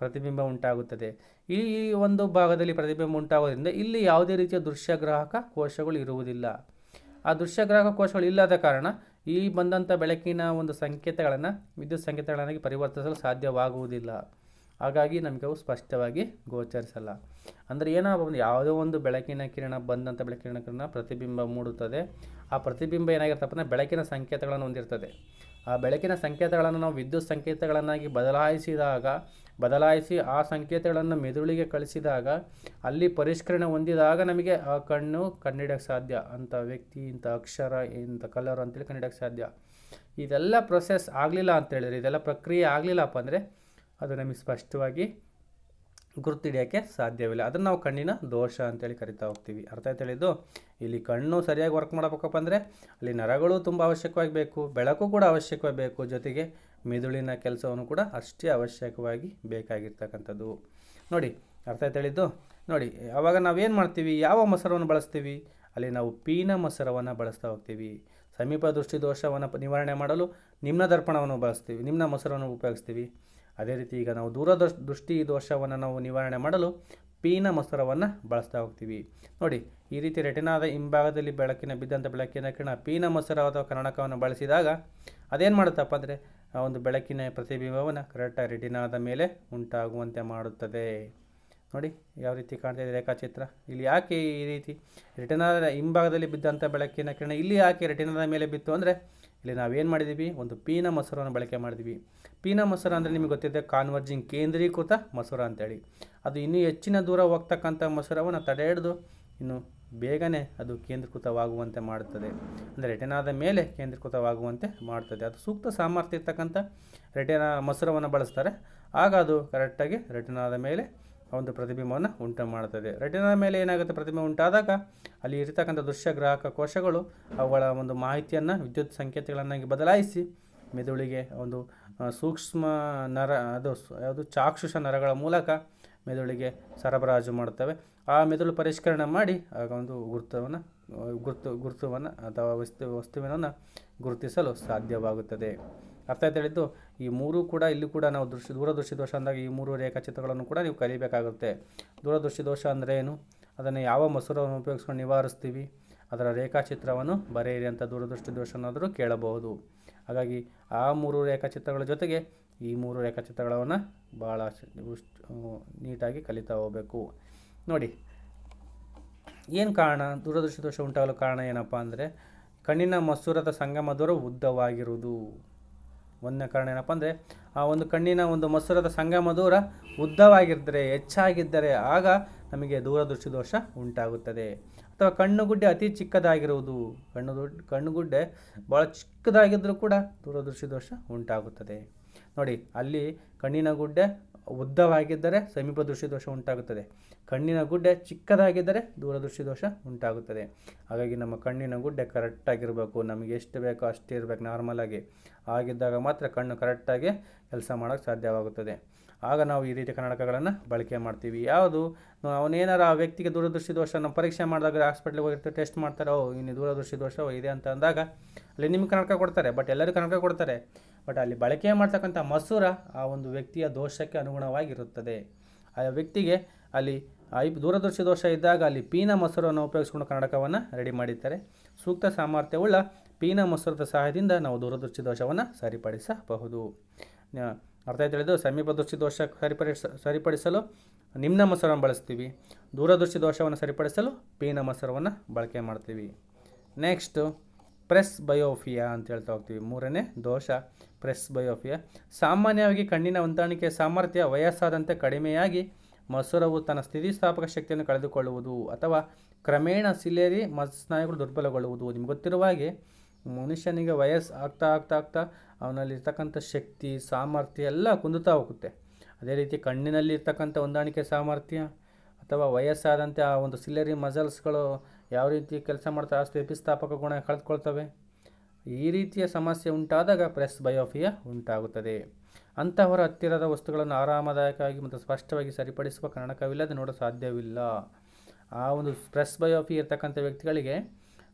ಪ್ರತಿಬಿಂಬ ಉಂಟಾಗುತ್ತದೆ ಈ ಒಂದು ಭಾಗದಲ್ಲಿ ಪ್ರತಿಬಿಂಬ ಉಂಟಾಗೋದ್ರಿಂದ ಇಲ್ಲಿ ಯಾವುದೇ ರೀತಿಯ ದೃಶ್ಯಗ್ರಾಹಕ ಕೋಶಗಳು ಇರುವುದಿಲ್ಲ ಆ ದೃಶ್ಯಗ್ರಾಹಕ ಕೋಶಗಳು ಇಲ್ಲದ ಕಾರಣ ಈ ಬಂದಂಥ ಬೆಳಕಿನ ಒಂದು ಸಂಕೇತಗಳನ್ನು ವಿದ್ಯುತ್ ಸಂಕೇತಗಳನ್ನಾಗಿ ಪರಿವರ್ತಿಸಲು ಸಾಧ್ಯವಾಗುವುದಿಲ್ಲ ಹಾಗಾಗಿ ನಮಗೆ ಅವು ಸ್ಪಷ್ಟವಾಗಿ ಗೋಚರಿಸಲ್ಲ ಅಂದರೆ ಏನೋ ಒಂದು ಯಾವುದೋ ಒಂದು ಬೆಳಕಿನ ಕಿರಣ ಬಂದಂಥ ಬೆಳಕಿನ ಕಿರಣ ಪ್ರತಿಬಿಂಬ ಮೂಡುತ್ತದೆ ಆ ಪ್ರತಿಬಿಂಬ ಏನಾಗಿರ್ತಪ್ಪ ಅಂದರೆ ಬೆಳಕಿನ ಸಂಕೇತಗಳನ್ನು ಹೊಂದಿರ್ತದೆ ಆ ಬೆಳಕಿನ ಸಂಕೇತಗಳನ್ನು ನಾವು ವಿದ್ಯುತ್ ಸಂಕೇತಗಳನ್ನಾಗಿ ಬದಲಾಯಿಸಿದಾಗ ಬದಲಾಯಿಸಿ ಆ ಸಂಕೇತಗಳನ್ನು ಮೆದುಳಿಗೆ ಕಳಿಸಿದಾಗ ಅಲ್ಲಿ ಪರಿಷ್ಕರಣೆ ಹೊಂದಿದಾಗ ನಮಗೆ ಆ ಕಣ್ಣು ಕಣ್ಣಿಡಕ್ಕೆ ಸಾಧ್ಯ ಅಂಥ ವ್ಯಕ್ತಿ ಇಂಥ ಅಕ್ಷರ ಇಂಥ ಕಲರ್ ಅಂತೇಳಿ ಕಂಡುಹಿಡಿಯೋಕ್ಕೆ ಸಾಧ್ಯ ಇದೆಲ್ಲ ಪ್ರೊಸೆಸ್ ಆಗಲಿಲ್ಲ ಅಂತೇಳಿದರೆ ಇದೆಲ್ಲ ಪ್ರಕ್ರಿಯೆ ಆಗಲಿಲ್ಲಪ್ಪ ಅಂದರೆ ಅದು ನಮಗೆ ಸ್ಪಷ್ಟವಾಗಿ ಗುರುತಿಡಿಯೋಕ್ಕೆ ಸಾಧ್ಯವಿಲ್ಲ ಅದನ್ನು ನಾವು ಕಣ್ಣಿನ ದೋಷ ಅಂತೇಳಿ ಕರಿತಾ ಹೋಗ್ತೀವಿ ಅರ್ಥ ಆಯ್ತು ಇಲ್ಲಿ ಕಣ್ಣು ಸರಿಯಾಗಿ ವರ್ಕ್ ಮಾಡಬೇಕಪ್ಪ ಅಂದರೆ ಅಲ್ಲಿ ನರಗಳು ತುಂಬ ಅವಶ್ಯಕವಾಗಿ ಬೇಕು ಬೆಳಕು ಕೂಡ ಅವಶ್ಯಕವಾಗಿ ಬೇಕು ಜೊತೆಗೆ ಮೆದುಳಿನ ಕೆಲಸವನ್ನು ಕೂಡ ಅಷ್ಟೇ ಅವಶ್ಯಕವಾಗಿ ಬೇಕಾಗಿರ್ತಕ್ಕಂಥದ್ದು ನೋಡಿ ಅರ್ಥ ಹೇಳಿದ್ದು ನೋಡಿ ಆವಾಗ ನಾವೇನು ಮಾಡ್ತೀವಿ ಯಾವ ಮೊಸರವನ್ನು ಬಳಸ್ತೀವಿ ಅಲ್ಲಿ ನಾವು ಪೀನ ಮೊಸರವನ್ನು ಬಳಸ್ತಾ ಹೋಗ್ತೀವಿ ಸಮೀಪ ದೃಷ್ಟಿ ದೋಷವನ್ನು ನಿವಾರಣೆ ಮಾಡಲು ನಿಮ್ನ ದರ್ಪಣವನ್ನು ಬಳಸ್ತೀವಿ ನಿಮ್ಮ ಮೊಸರನ್ನು ಉಪಯೋಗಿಸ್ತೀವಿ ಅದೇ ರೀತಿ ಈಗ ನಾವು ದೂರ ದೃಷ್ಟಿ ದೋಷವನ್ನು ನಾವು ನಿವಾರಣೆ ಮಾಡಲು ಪೀನ ಮೊಸರವನ್ನು ಬಳಸ್ತಾ ಹೋಗ್ತೀವಿ ನೋಡಿ ಈ ರೀತಿ ರೆಟಿನಾದ ಹಿಂಭಾಗದಲ್ಲಿ ಬೆಳಕಿನ ಬಿದ್ದಂಥ ಬೆಳಕಿನ ಕಿಣ ಪೀನ ಮೊಸರ ಅಥವಾ ಕನ್ನಡಕವನ್ನು ಬಳಸಿದಾಗ ಅದೇನು ಮಾಡುತ್ತಪ್ಪ ಅಂದರೆ ಆ ಒಂದು ಬೆಳಕಿನ ಪ್ರತಿಬಿಂಬವನ್ನು ಕರೆಕ್ಟಾಗಿ ರೆಟಿನಾದ ಮೇಲೆ ಉಂಟಾಗುವಂತೆ ಮಾಡುತ್ತದೆ ನೋಡಿ ಯಾವ ರೀತಿ ಕಾಣ್ತಾ ಇದೆ ರೇಖಾಚಿತ್ರ ಇಲ್ಲಿ ಯಾಕೆ ಈ ರೀತಿ ರೆಟಿನಾದ ಹಿಂಭಾಗದಲ್ಲಿ ಬಿದ್ದಂಥ ಬೆಳಕಿನ ಕಿರಣ ಇಲ್ಲಿ ಯಾಕೆ ರೆಟಿನಾದ ಮೇಲೆ ಬಿತ್ತು ಅಂದರೆ ಇಲ್ಲಿ ನಾವೇನು ಮಾಡಿದ್ದೀವಿ ಒಂದು ಪೀನ ಮೊಸರನ್ನು ಬಳಕೆ ಮಾಡಿದ್ವಿ ಪೀನ ಮೊಸರ ಅಂದರೆ ನಿಮಗೆ ಗೊತ್ತಿದೆ ಕಾನ್ವರ್ಜಿಂಗ್ ಕೇಂದ್ರೀಕೃತ ಮೊಸರ ಅಂತೇಳಿ ಅದು ಇನ್ನೂ ಹೆಚ್ಚಿನ ದೂರ ಹೋಗ್ತಕ್ಕಂಥ ಮೊಸರವನ್ನು ತಡೆ ಹಿಡಿದು ಇನ್ನು ಬೇಗನೆ ಅದು ಕೇಂದ್ರೀಕೃತವಾಗುವಂತೆ ಮಾಡುತ್ತದೆ ಅಂದರೆ ರೆಟಿನಾದ ಮೇಲೆ ಕೇಂದ್ರೀಕೃತವಾಗುವಂತೆ ಮಾಡ್ತದೆ ಅದು ಸೂಕ್ತ ಸಾಮರ್ಥ್ಯ ಇರ್ತಕ್ಕಂಥ ರೆಟಿನಾ ಮೊಸರವನ್ನು ಬಳಸ್ತಾರೆ ಆಗ ಅದು ಕರೆಕ್ಟಾಗಿ ರೆಟಿನಾದ ಮೇಲೆ ಒಂದು ಪ್ರತಿಬಿಂಬವನ್ನು ಉಂಟು ಮಾಡುತ್ತದೆ ರೆಟೆನಾದ ಮೇಲೆ ಏನಾಗುತ್ತೆ ಪ್ರತಿಬಿಂಬ ಉಂಟಾದಾಗ ಅಲ್ಲಿ ಇರತಕ್ಕಂಥ ದೃಶ್ಯಗ್ರಾಹಕ ಕೋಶಗಳು ಅವುಗಳ ಒಂದು ಮಾಹಿತಿಯನ್ನು ವಿದ್ಯುತ್ ಸಂಕೇತಗಳನ್ನಾಗಿ ಬದಲಾಯಿಸಿ ಮೆದುಳಿಗೆ ಒಂದು ಸೂಕ್ಷ್ಮ ನರ ಅದು ಯಾವುದು ಚಾಕ್ಷುಷ ನರಗಳ ಮೂಲಕ ಮೆದುಳಿಗೆ ಸರಬರಾಜು ಮಾಡುತ್ತವೆ ಆ ಮೆದುಳು ಪರಿಷ್ಕರಣೆ ಮಾಡಿ ಆಗ ಒಂದು ಗುರುತವನ್ನು ಗುರುತು ಗುರುತವನ್ನು ಅಥವಾ ವಸ್ತು ವಸ್ತುವಿನನ್ನು ಗುರುತಿಸಲು ಸಾಧ್ಯವಾಗುತ್ತದೆ ಅರ್ಥ ಹೇಳಿದ್ದು ಈ ಮೂರು ಕೂಡ ಇಲ್ಲಿ ಕೂಡ ನಾವು ದೃಶ್ಯ ದೂರದೃಷ್ಟಿ ದೋಷ ಅಂದಾಗ ಈ ಮೂರು ರೇಖಾಚಿತ್ರಗಳನ್ನು ಕೂಡ ನೀವು ಕಲಿಬೇಕಾಗುತ್ತೆ ದೂರದೃಷ್ಟಿ ದೋಷ ಅಂದರೆ ಏನು ಅದನ್ನು ಯಾವ ಮಸೂರವನ್ನು ಉಪಯೋಗಿಸ್ಕೊಂಡು ನಿವಾರಿಸ್ತೀವಿ ಅದರ ರೇಖಾಚಿತ್ರವನ್ನು ಬರೆಯಿರಿ ಅಂತ ದೂರದೃಷ್ಟಿ ದೋಷನಾದರೂ ಕೇಳಬಹುದು ಹಾಗಾಗಿ ಆ ಮೂರು ರೇಖಾಚಿತ್ರಗಳ ಜೊತೆಗೆ ಈ ಮೂರು ರೇಖಾಚಿತ್ರಗಳನ್ನು ಭಾಳ ನೀಟಾಗಿ ಕಲಿತಾ ಹೋಗಬೇಕು ನೋಡಿ ಏನು ಕಾರಣ ದೂರದೃಷ್ಟಿ ದೋಷ ಉಂಟಾಗಲು ಕಾರಣ ಏನಪ್ಪ ಅಂದರೆ ಕಣ್ಣಿನ ಮಸೂರದ ಸಂಗಮ ದೂರ ಉದ್ದವಾಗಿರುವುದು ಒಂದನೇ ಕಾರಣ ಏನಪ್ಪ ಅಂದರೆ ಆ ಒಂದು ಕಣ್ಣಿನ ಒಂದು ಮಸೂರದ ಸಂಗಮ ದೂರ ಉದ್ದವಾಗಿದ್ದರೆ ಹೆಚ್ಚಾಗಿದ್ದರೆ ಆಗ ನಮಗೆ ದೂರದೃಷ್ಟಿ ದೋಷ ಉಂಟಾಗುತ್ತದೆ ಅಥವಾ ಕಣ್ಣುಗುಡ್ಡೆ ಅತಿ ಚಿಕ್ಕದಾಗಿರುವುದು ಕಣ್ಣು ಕಣ್ಣುಗುಡ್ಡೆ ಭಾಳ ಚಿಕ್ಕದಾಗಿದ್ದರೂ ಕೂಡ ದೂರದೃಷ್ಟಿ ದೋಷ ಉಂಟಾಗುತ್ತದೆ ನೋಡಿ ಅಲ್ಲಿ ಕಣ್ಣಿನ ಗುಡ್ಡೆ ಉದ್ದವಾಗಿದ್ದರೆ ಸಮೀಪ ದೋಷ ಉಂಟಾಗುತ್ತದೆ ಕಣ್ಣಿನ ಗುಡ್ಡೆ ಚಿಕ್ಕದಾಗಿದ್ದರೆ ದೂರದೃಷ್ಟಿ ದೋಷ ಉಂಟಾಗುತ್ತದೆ ಹಾಗಾಗಿ ನಮ್ಮ ಕಣ್ಣಿನ ಗುಡ್ಡೆ ಕರೆಕ್ಟಾಗಿರಬೇಕು ನಮಗೆ ಎಷ್ಟು ಬೇಕೋ ಅಷ್ಟು ಇರಬೇಕು ನಾರ್ಮಲಾಗಿ ಆಗಿದ್ದಾಗ ಮಾತ್ರ ಕಣ್ಣು ಕರೆಕ್ಟಾಗಿ ಕೆಲಸ ಮಾಡೋಕ್ಕೆ ಸಾಧ್ಯವಾಗುತ್ತದೆ ಆಗ ನಾವು ಈ ರೀತಿಯ ಕನ್ನಡಕಗಳನ್ನು ಬಳಕೆ ಮಾಡ್ತೀವಿ ಯಾವುದು ಅವನೇನಾರು ಆ ವ್ಯಕ್ತಿಗೆ ದೂರದೃಷ್ಟಿ ದೋಷ ನಾವು ಪರೀಕ್ಷೆ ಮಾಡಿದಾಗ ಹಾಸ್ಪಿಟ್ಲಿಗೆ ಹೋಗಿರ್ತೀವಿ ಟೆಸ್ಟ್ ಮಾಡ್ತಾರೆ ಓ ಇನ್ನು ದೂರದೃಷ್ಟಿ ದೋಷ ಇದೆ ಅಂತ ಅಂದಾಗ ಅಲ್ಲಿ ನಿಮ್ಗೆ ಕನ್ನಡಕ ಕೊಡ್ತಾರೆ ಬಟ್ ಎಲ್ಲರೂ ಕನಕ ಕೊಡ್ತಾರೆ ಬಟ್ ಅಲ್ಲಿ ಬಳಕೆ ಮಾಡ್ತಕ್ಕಂಥ ಮಸೂರ ಆ ಒಂದು ವ್ಯಕ್ತಿಯ ದೋಷಕ್ಕೆ ಅನುಗುಣವಾಗಿರುತ್ತದೆ ಆ ವ್ಯಕ್ತಿಗೆ ಅಲ್ಲಿ ಐ ದೂರದೃಷ್ಟಿ ದೋಷ ಇದ್ದಾಗ ಅಲ್ಲಿ ಪೀನ ಮೊಸರನ್ನು ಉಪಯೋಗಿಸ್ಕೊಂಡು ಕನ್ನಡಕವನ್ನು ರೆಡಿ ಮಾಡಿದ್ದಾರೆ ಸೂಕ್ತ ಸಾಮರ್ಥ್ಯವುಳ್ಳ ಪೀನ ಮೊಸರದ ಸಹಾಯದಿಂದ ನಾವು ದೂರದೃಷ್ಟಿ ದೋಷವನ್ನು ಸರಿಪಡಿಸಬಹುದು ಅರ್ಥ ತಿಳಿದು ಸಮೀಪದೃಷ್ಟಿ ದೋಷ ಸರಿಪಡಿಸ ಸರಿಪಡಿಸಲು ನಿಮ್ನ ಮೊಸರನ್ನು ಬಳಸ್ತೀವಿ ದೂರದೃಷ್ಟಿ ದೋಷವನ್ನು ಸರಿಪಡಿಸಲು ಪೀನ ಮೊಸರವನ್ನು ಬಳಕೆ ಮಾಡ್ತೀವಿ ನೆಕ್ಸ್ಟು ಪ್ರೆಸ್ ಬಯೋಫಿಯಾ ಅಂತ ಹೇಳ್ತಾ ಹೋಗ್ತೀವಿ ಮೂರನೇ ದೋಷ ಪ್ರೆಸ್ ಬಯೋಫಿಯಾ ಸಾಮಾನ್ಯವಾಗಿ ಕಣ್ಣಿನ ಹೊಂದಾಣಿಕೆಯ ಸಾಮರ್ಥ್ಯ ವಯಸ್ಸಾದಂತೆ ಕಡಿಮೆಯಾಗಿ ಮೊಸರವು ತನ್ನ ಸ್ಥಿತಿಸ್ಥಾಪಕ ಶಕ್ತಿಯನ್ನು ಕಳೆದುಕೊಳ್ಳುವುದು ಅಥವಾ ಕ್ರಮೇಣ ಸಿಲೇರಿ ಮಸ್ನಾಯುಗಳು ದುರ್ಬಲಗೊಳ್ಳುವುದು ನಿಮ್ಗೆ ಗೊತ್ತಿರುವ ಹಾಗೆ ಮನುಷ್ಯನಿಗೆ ವಯಸ್ಸು ಆಗ್ತಾ ಆಗ್ತಾ ಆಗ್ತಾ ಅವನಲ್ಲಿರ್ತಕ್ಕಂಥ ಶಕ್ತಿ ಸಾಮರ್ಥ್ಯ ಎಲ್ಲ ಕುಂದುತ್ತಾ ಹೋಗುತ್ತೆ ಅದೇ ರೀತಿ ಕಣ್ಣಿನಲ್ಲಿ ಇರ್ತಕ್ಕಂಥ ಹೊಂದಾಣಿಕೆ ಸಾಮರ್ಥ್ಯ ಅಥವಾ ವಯಸ್ಸಾದಂತೆ ಆ ಒಂದು ಸಿಲರಿ ಮಸಲ್ಸ್ಗಳು ಯಾವ ರೀತಿ ಕೆಲಸ ಮಾಡ್ತಾ ಅಷ್ಟು ಎಪಿಸ್ಥಾಪಕ ಗುಣ ಕಳೆದುಕೊಳ್ತವೆ ಈ ರೀತಿಯ ಸಮಸ್ಯೆ ಉಂಟಾದಾಗ ಪ್ರೆಸ್ ಬಯೋಫಿಯ ಉಂಟಾಗುತ್ತದೆ ಅಂತಹವರ ಹತ್ತಿರದ ವಸ್ತುಗಳನ್ನು ಆರಾಮದಾಯಕವಾಗಿ ಮತ್ತು ಸ್ಪಷ್ಟವಾಗಿ ಸರಿಪಡಿಸುವ ಕಾರಣಕವಿಲ್ಲದೆ ನೋಡೋ ಸಾಧ್ಯವಿಲ್ಲ ಆ ಒಂದು ಪ್ರೆಸ್ ಬಯೋಫಿ ಇರ್ತಕ್ಕಂಥ ವ್ಯಕ್ತಿಗಳಿಗೆ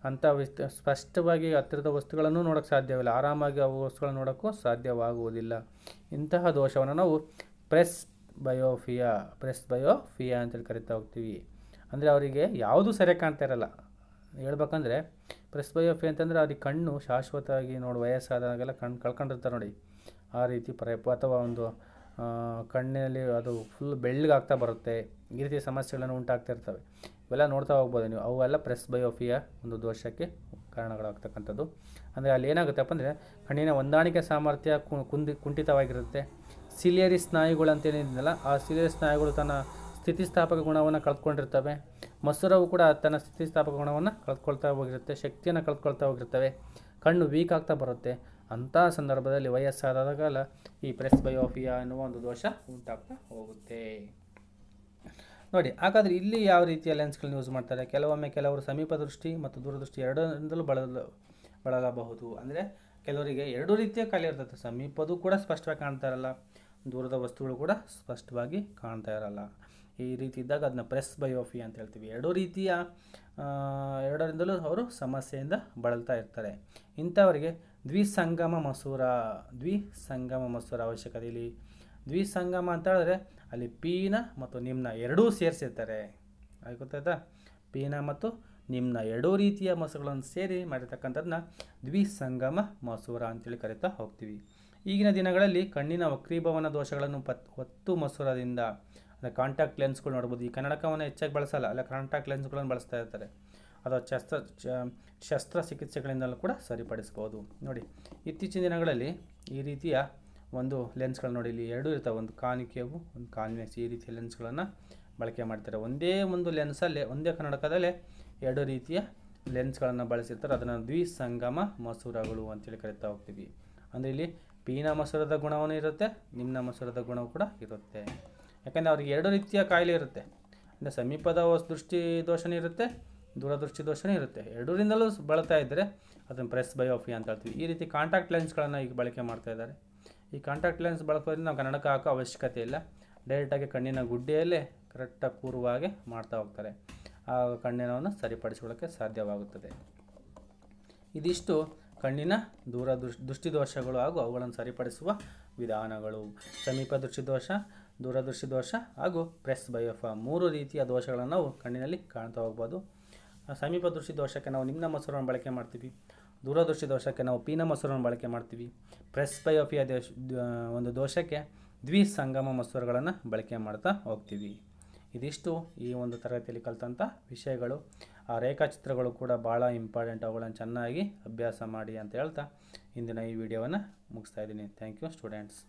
ಅಂಥ ವಿಸ್ತ ಸ್ಪಷ್ಟವಾಗಿ ಹತ್ತಿರದ ವಸ್ತುಗಳನ್ನು ನೋಡೋಕ್ಕೆ ಸಾಧ್ಯವಿಲ್ಲ ಆರಾಮಾಗಿ ಅವು ವಸ್ತುಗಳನ್ನು ನೋಡೋಕ್ಕೂ ಸಾಧ್ಯವಾಗುವುದಿಲ್ಲ ಇಂತಹ ದೋಷವನ್ನು ನಾವು ಪ್ರೆಸ್ ಬಯೋಫಿಯಾ ಪ್ರೆಸ್ ಬಯೋಫಿಯಾ ಅಂತೇಳಿ ಕರಿತಾ ಹೋಗ್ತೀವಿ ಅಂದರೆ ಅವರಿಗೆ ಯಾವುದು ಸರಿ ಕಾಣ್ತಾ ಇರಲ್ಲ ಹೇಳ್ಬೇಕಂದ್ರೆ ಪ್ರೆಸ್ ಬಯೋಫಿಯಾ ಅಂತಂದರೆ ಅವ್ರಿಗೆ ಕಣ್ಣು ಶಾಶ್ವತವಾಗಿ ನೋಡಿ ವಯಸ್ಸಾದಾಗೆಲ್ಲ ಕಣ್ಣು ಕಳ್ಕೊಂಡಿರ್ತಾರೆ ನೋಡಿ ಆ ರೀತಿ ಪ್ರ ಅಥವಾ ಒಂದು ಕಣ್ಣಿನಲ್ಲಿ ಅದು ಫುಲ್ ಬೆಳ್ಳಗಾಗ್ತಾ ಬರುತ್ತೆ ಈ ರೀತಿ ಸಮಸ್ಯೆಗಳನ್ನು ಉಂಟಾಗ್ತಿರ್ತವೆ ಇವೆಲ್ಲ ನೋಡ್ತಾ ಹೋಗ್ಬೋದು ನೀವು ಅವೆಲ್ಲ ಪ್ರೆಸ್ ಬಯೋಫಿಯಾ ಒಂದು ದೋಷಕ್ಕೆ ಕಾರಣಗಳಾಗ್ತಕ್ಕಂಥದ್ದು ಅಂದರೆ ಅಲ್ಲಿ ಏನಾಗುತ್ತಪ್ಪ ಅಂದರೆ ಕಣ್ಣಿನ ಹೊಂದಾಣಿಕೆ ಸಾಮರ್ಥ್ಯ ಕುಂದಿ ಕುಂಠಿತವಾಗಿರುತ್ತೆ ಸಿಲಿಯರಿ ಸ್ನಾಯುಗಳು ಅಂತೇನಿದ್ನಲ್ಲ ಆ ಸಿಲಿಯರಿ ಸ್ನಾಯುಗಳು ತನ್ನ ಸ್ಥಿತಿಸ್ಥಾಪಕ ಗುಣವನ್ನು ಕಳೆದುಕೊಂಡಿರ್ತವೆ ಮಸೂರವು ಕೂಡ ತನ್ನ ಸ್ಥಿತಿಸ್ಥಾಪಕ ಗುಣವನ್ನು ಕಳೆದುಕೊಳ್ತಾ ಹೋಗಿರುತ್ತೆ ಶಕ್ತಿಯನ್ನು ಕಳೆದುಕೊಳ್ತಾ ಹೋಗಿರ್ತವೆ ಕಣ್ಣು ವೀಕ್ ಆಗ್ತಾ ಬರುತ್ತೆ ಅಂಥ ಸಂದರ್ಭದಲ್ಲಿ ವಯಸ್ಸಾದಾಗ ಈ ಪ್ರೆಸ್ ಬಯೋಫಿಯಾ ಎನ್ನುವ ಒಂದು ದೋಷ ಉಂಟಾಗ್ತಾ ಹೋಗುತ್ತೆ ನೋಡಿ ಹಾಗಾದರೆ ಇಲ್ಲಿ ಯಾವ ರೀತಿಯ ಲೆನ್ಸ್ಗಳನ್ನ ಯೂಸ್ ಮಾಡ್ತಾರೆ ಕೆಲವೊಮ್ಮೆ ಕೆಲವರು ಸಮೀಪ ದೃಷ್ಟಿ ಮತ್ತು ದೂರದೃಷ್ಟಿ ಎರಡರಿಂದಲೂ ಬಳಲು ಬಳಲಬಹುದು ಅಂದರೆ ಕೆಲವರಿಗೆ ಎರಡು ರೀತಿಯ ಕಲೆ ಇರ್ತದೆ ಸಮೀಪದೂ ಕೂಡ ಸ್ಪಷ್ಟವಾಗಿ ಕಾಣ್ತಾ ಇರಲ್ಲ ದೂರದ ವಸ್ತುಗಳು ಕೂಡ ಸ್ಪಷ್ಟವಾಗಿ ಕಾಣ್ತಾ ಇರಲ್ಲ ಈ ರೀತಿ ಇದ್ದಾಗ ಅದನ್ನ ಪ್ರೆಸ್ ಬಯೋಫಿ e ಅಂತ ಹೇಳ್ತೀವಿ ಎರಡು ರೀತಿಯ ಎರಡರಿಂದಲೂ ಅವರು ಸಮಸ್ಯೆಯಿಂದ ಬಳಲ್ತಾ ಇರ್ತಾರೆ ಇಂಥವರಿಗೆ ದ್ವಿಸಂಗಮ ಮಸೂರ ದ್ವಿಸಂಗಮ ಮಸೂರ ಅವಶ್ಯಕತೆ ಇಲ್ಲಿ ದ್ವಿಸಂಗಮ ಅಂತ ಹೇಳಿದ್ರೆ ಅಲ್ಲಿ ಪೀನ ಮತ್ತು ನಿಮ್ನ ಎರಡೂ ಸೇರಿಸಿರ್ತಾರೆ ಅದು ಗೊತ್ತಾಯ್ತಾ ಪೀನ ಮತ್ತು ನಿಮ್ನ ಎರಡೂ ರೀತಿಯ ಮೊಸರುಗಳನ್ನು ಸೇರಿ ಮಾಡಿರ್ತಕ್ಕಂಥದ್ದನ್ನ ದ್ವಿಸಂಗಮ ಮಸೂರ ಅಂತೇಳಿ ಕರಿತಾ ಹೋಗ್ತೀವಿ ಈಗಿನ ದಿನಗಳಲ್ಲಿ ಕಣ್ಣಿನ ವಕ್ರೀಭವನ ದೋಷಗಳನ್ನು ಪತ್ ಒತ್ತು ಮಸೂರದಿಂದ ಅಂದರೆ ಕಾಂಟ್ಯಾಕ್ಟ್ ಲೆನ್ಸ್ಗಳು ನೋಡ್ಬೋದು ಈ ಕನ್ನಡಕವನ್ನು ಹೆಚ್ಚಾಗಿ ಬಳಸಲ್ಲ ಅಲ್ಲ ಕಾಂಟ್ಯಾಕ್ಟ್ ಲೆನ್ಸ್ಗಳನ್ನು ಬಳಸ್ತಾ ಇರ್ತಾರೆ ಅಥವಾ ಶಸ್ತ್ರ ಚಿಕಿತ್ಸೆಗಳಿಂದಲೂ ಕೂಡ ಸರಿಪಡಿಸ್ಬೋದು ನೋಡಿ ಇತ್ತೀಚಿನ ದಿನಗಳಲ್ಲಿ ಈ ರೀತಿಯ ಒಂದು ಲೆನ್ಸ್ಗಳು ನೋಡಿ ಇಲ್ಲಿ ಎರಡೂ ಇರ್ತವೆ ಒಂದು ಕಾಣಿಕೆವು ಒಂದು ಕಾನ್ವೆಕ್ಸ್ ಈ ರೀತಿಯ ಲೆನ್ಸ್ಗಳನ್ನು ಬಳಕೆ ಮಾಡ್ತಾರೆ ಒಂದೇ ಒಂದು ಲೆನ್ಸಲ್ಲಿ ಒಂದೇ ಕನ್ನಡಕದಲ್ಲಿ ಎರಡು ರೀತಿಯ ಲೆನ್ಸ್ಗಳನ್ನು ಬಳಸಿರ್ತಾರೆ ಅದನ್ನು ದ್ವಿಸಂಗಮ ಮಸೂರಗಳು ಅಂತೇಳಿ ಕರಿತಾ ಹೋಗ್ತೀವಿ ಅಂದರೆ ಇಲ್ಲಿ ಪೀನ ಮಸೂರದ ಗುಣವೂ ಇರುತ್ತೆ ನಿಮ್ಮ ಮಸೂರದ ಗುಣವೂ ಕೂಡ ಇರುತ್ತೆ ಯಾಕಂದರೆ ಅವ್ರಿಗೆ ಎರಡು ರೀತಿಯ ಕಾಯಿಲೆ ಇರುತ್ತೆ ಅಂದರೆ ಸಮೀಪದ ದೃಷ್ಟಿ ದೋಷನೇ ಇರುತ್ತೆ ದೂರದೃಷ್ಟಿ ದೋಷನೇ ಇರುತ್ತೆ ಎರಡರಿಂದಲೂ ಬಳತಾ ಇದ್ದರೆ ಅದನ್ನು ಪ್ರೆಸ್ ಬಯೋಫಿ ಅಂತ ಹೇಳ್ತೀವಿ ಈ ರೀತಿ ಕಾಂಟ್ಯಾಕ್ಟ್ ಲೆನ್ಸ್ಗಳನ್ನು ಈಗ ಬಳಕೆ ಮಾಡ್ತಾ ಇದ್ದಾರೆ ಈ ಕಾಂಟ್ಯಾಕ್ಟ್ ಲೆನ್ಸ್ ಬಳಸೋದ್ರಿಂದ ನಾವು ಕನ್ನಡಕ್ಕೆ ಹಾಕೋ ಅವಶ್ಯಕತೆ ಇಲ್ಲ ಡೈರೆಕ್ಟಾಗಿ ಕಣ್ಣಿನ ಗುಡ್ಡೆಯಲ್ಲೇ ಕರೆಕ್ಟಾಗಿ ಪೂರ್ವವಾಗಿ ಮಾಡ್ತಾ ಹೋಗ್ತಾರೆ ಆ ಕಣ್ಣಿನವನ್ನು ಸರಿಪಡಿಸಿಕೊಳ್ಳೋಕ್ಕೆ ಸಾಧ್ಯವಾಗುತ್ತದೆ ಇದಿಷ್ಟು ಕಣ್ಣಿನ ದೂರ ದೃಷ್ಟಿ ದೃಷ್ಟಿದೋಷಗಳು ಹಾಗೂ ಅವುಗಳನ್ನು ಸರಿಪಡಿಸುವ ವಿಧಾನಗಳು ಸಮೀಪ ದೃಷ್ಟಿದೋಷ ದೂರದೃಷ್ಟಿ ದೋಷ ಹಾಗೂ ಪ್ರೆಸ್ ಬಯೋಫ ಮೂರು ರೀತಿಯ ದೋಷಗಳನ್ನು ನಾವು ಕಣ್ಣಿನಲ್ಲಿ ಕಾಣ್ತಾ ಹೋಗ್ಬೋದು ಸಮೀಪ ದೃಷ್ಟಿ ದೋಷಕ್ಕೆ ನಾವು ನಿಮ್ಮ ಮೊಸರನ್ನು ಬಳಕೆ ಮಾಡ್ತೀವಿ ದೂರದೃಷ್ಟಿ ದೋಷಕ್ಕೆ ನಾವು ಪೀನ ಮೊಸರನ್ನು ಬಳಕೆ ಮಾಡ್ತೀವಿ ಪ್ರೆಸ್ ದೇಶ ಒಂದು ದೋಷಕ್ಕೆ ದ್ವಿಸಂಗಮ ಮೊಸರುಗಳನ್ನು ಬಳಕೆ ಮಾಡ್ತಾ ಹೋಗ್ತೀವಿ ಇದಿಷ್ಟು ಈ ಒಂದು ತರಗತಿಯಲ್ಲಿ ಕಲಿತಂಥ ವಿಷಯಗಳು ಆ ರೇಖಾಚಿತ್ರಗಳು ಕೂಡ ಭಾಳ ಇಂಪಾರ್ಟೆಂಟ್ ಅವುಗಳನ್ನು ಚೆನ್ನಾಗಿ ಅಭ್ಯಾಸ ಮಾಡಿ ಅಂತ ಹೇಳ್ತಾ ಇಂದಿನ ಈ ವಿಡಿಯೋವನ್ನು ಮುಗಿಸ್ತಾ ಇದ್ದೀನಿ ಥ್ಯಾಂಕ್ ಯು ಸ್ಟೂಡೆಂಟ್ಸ್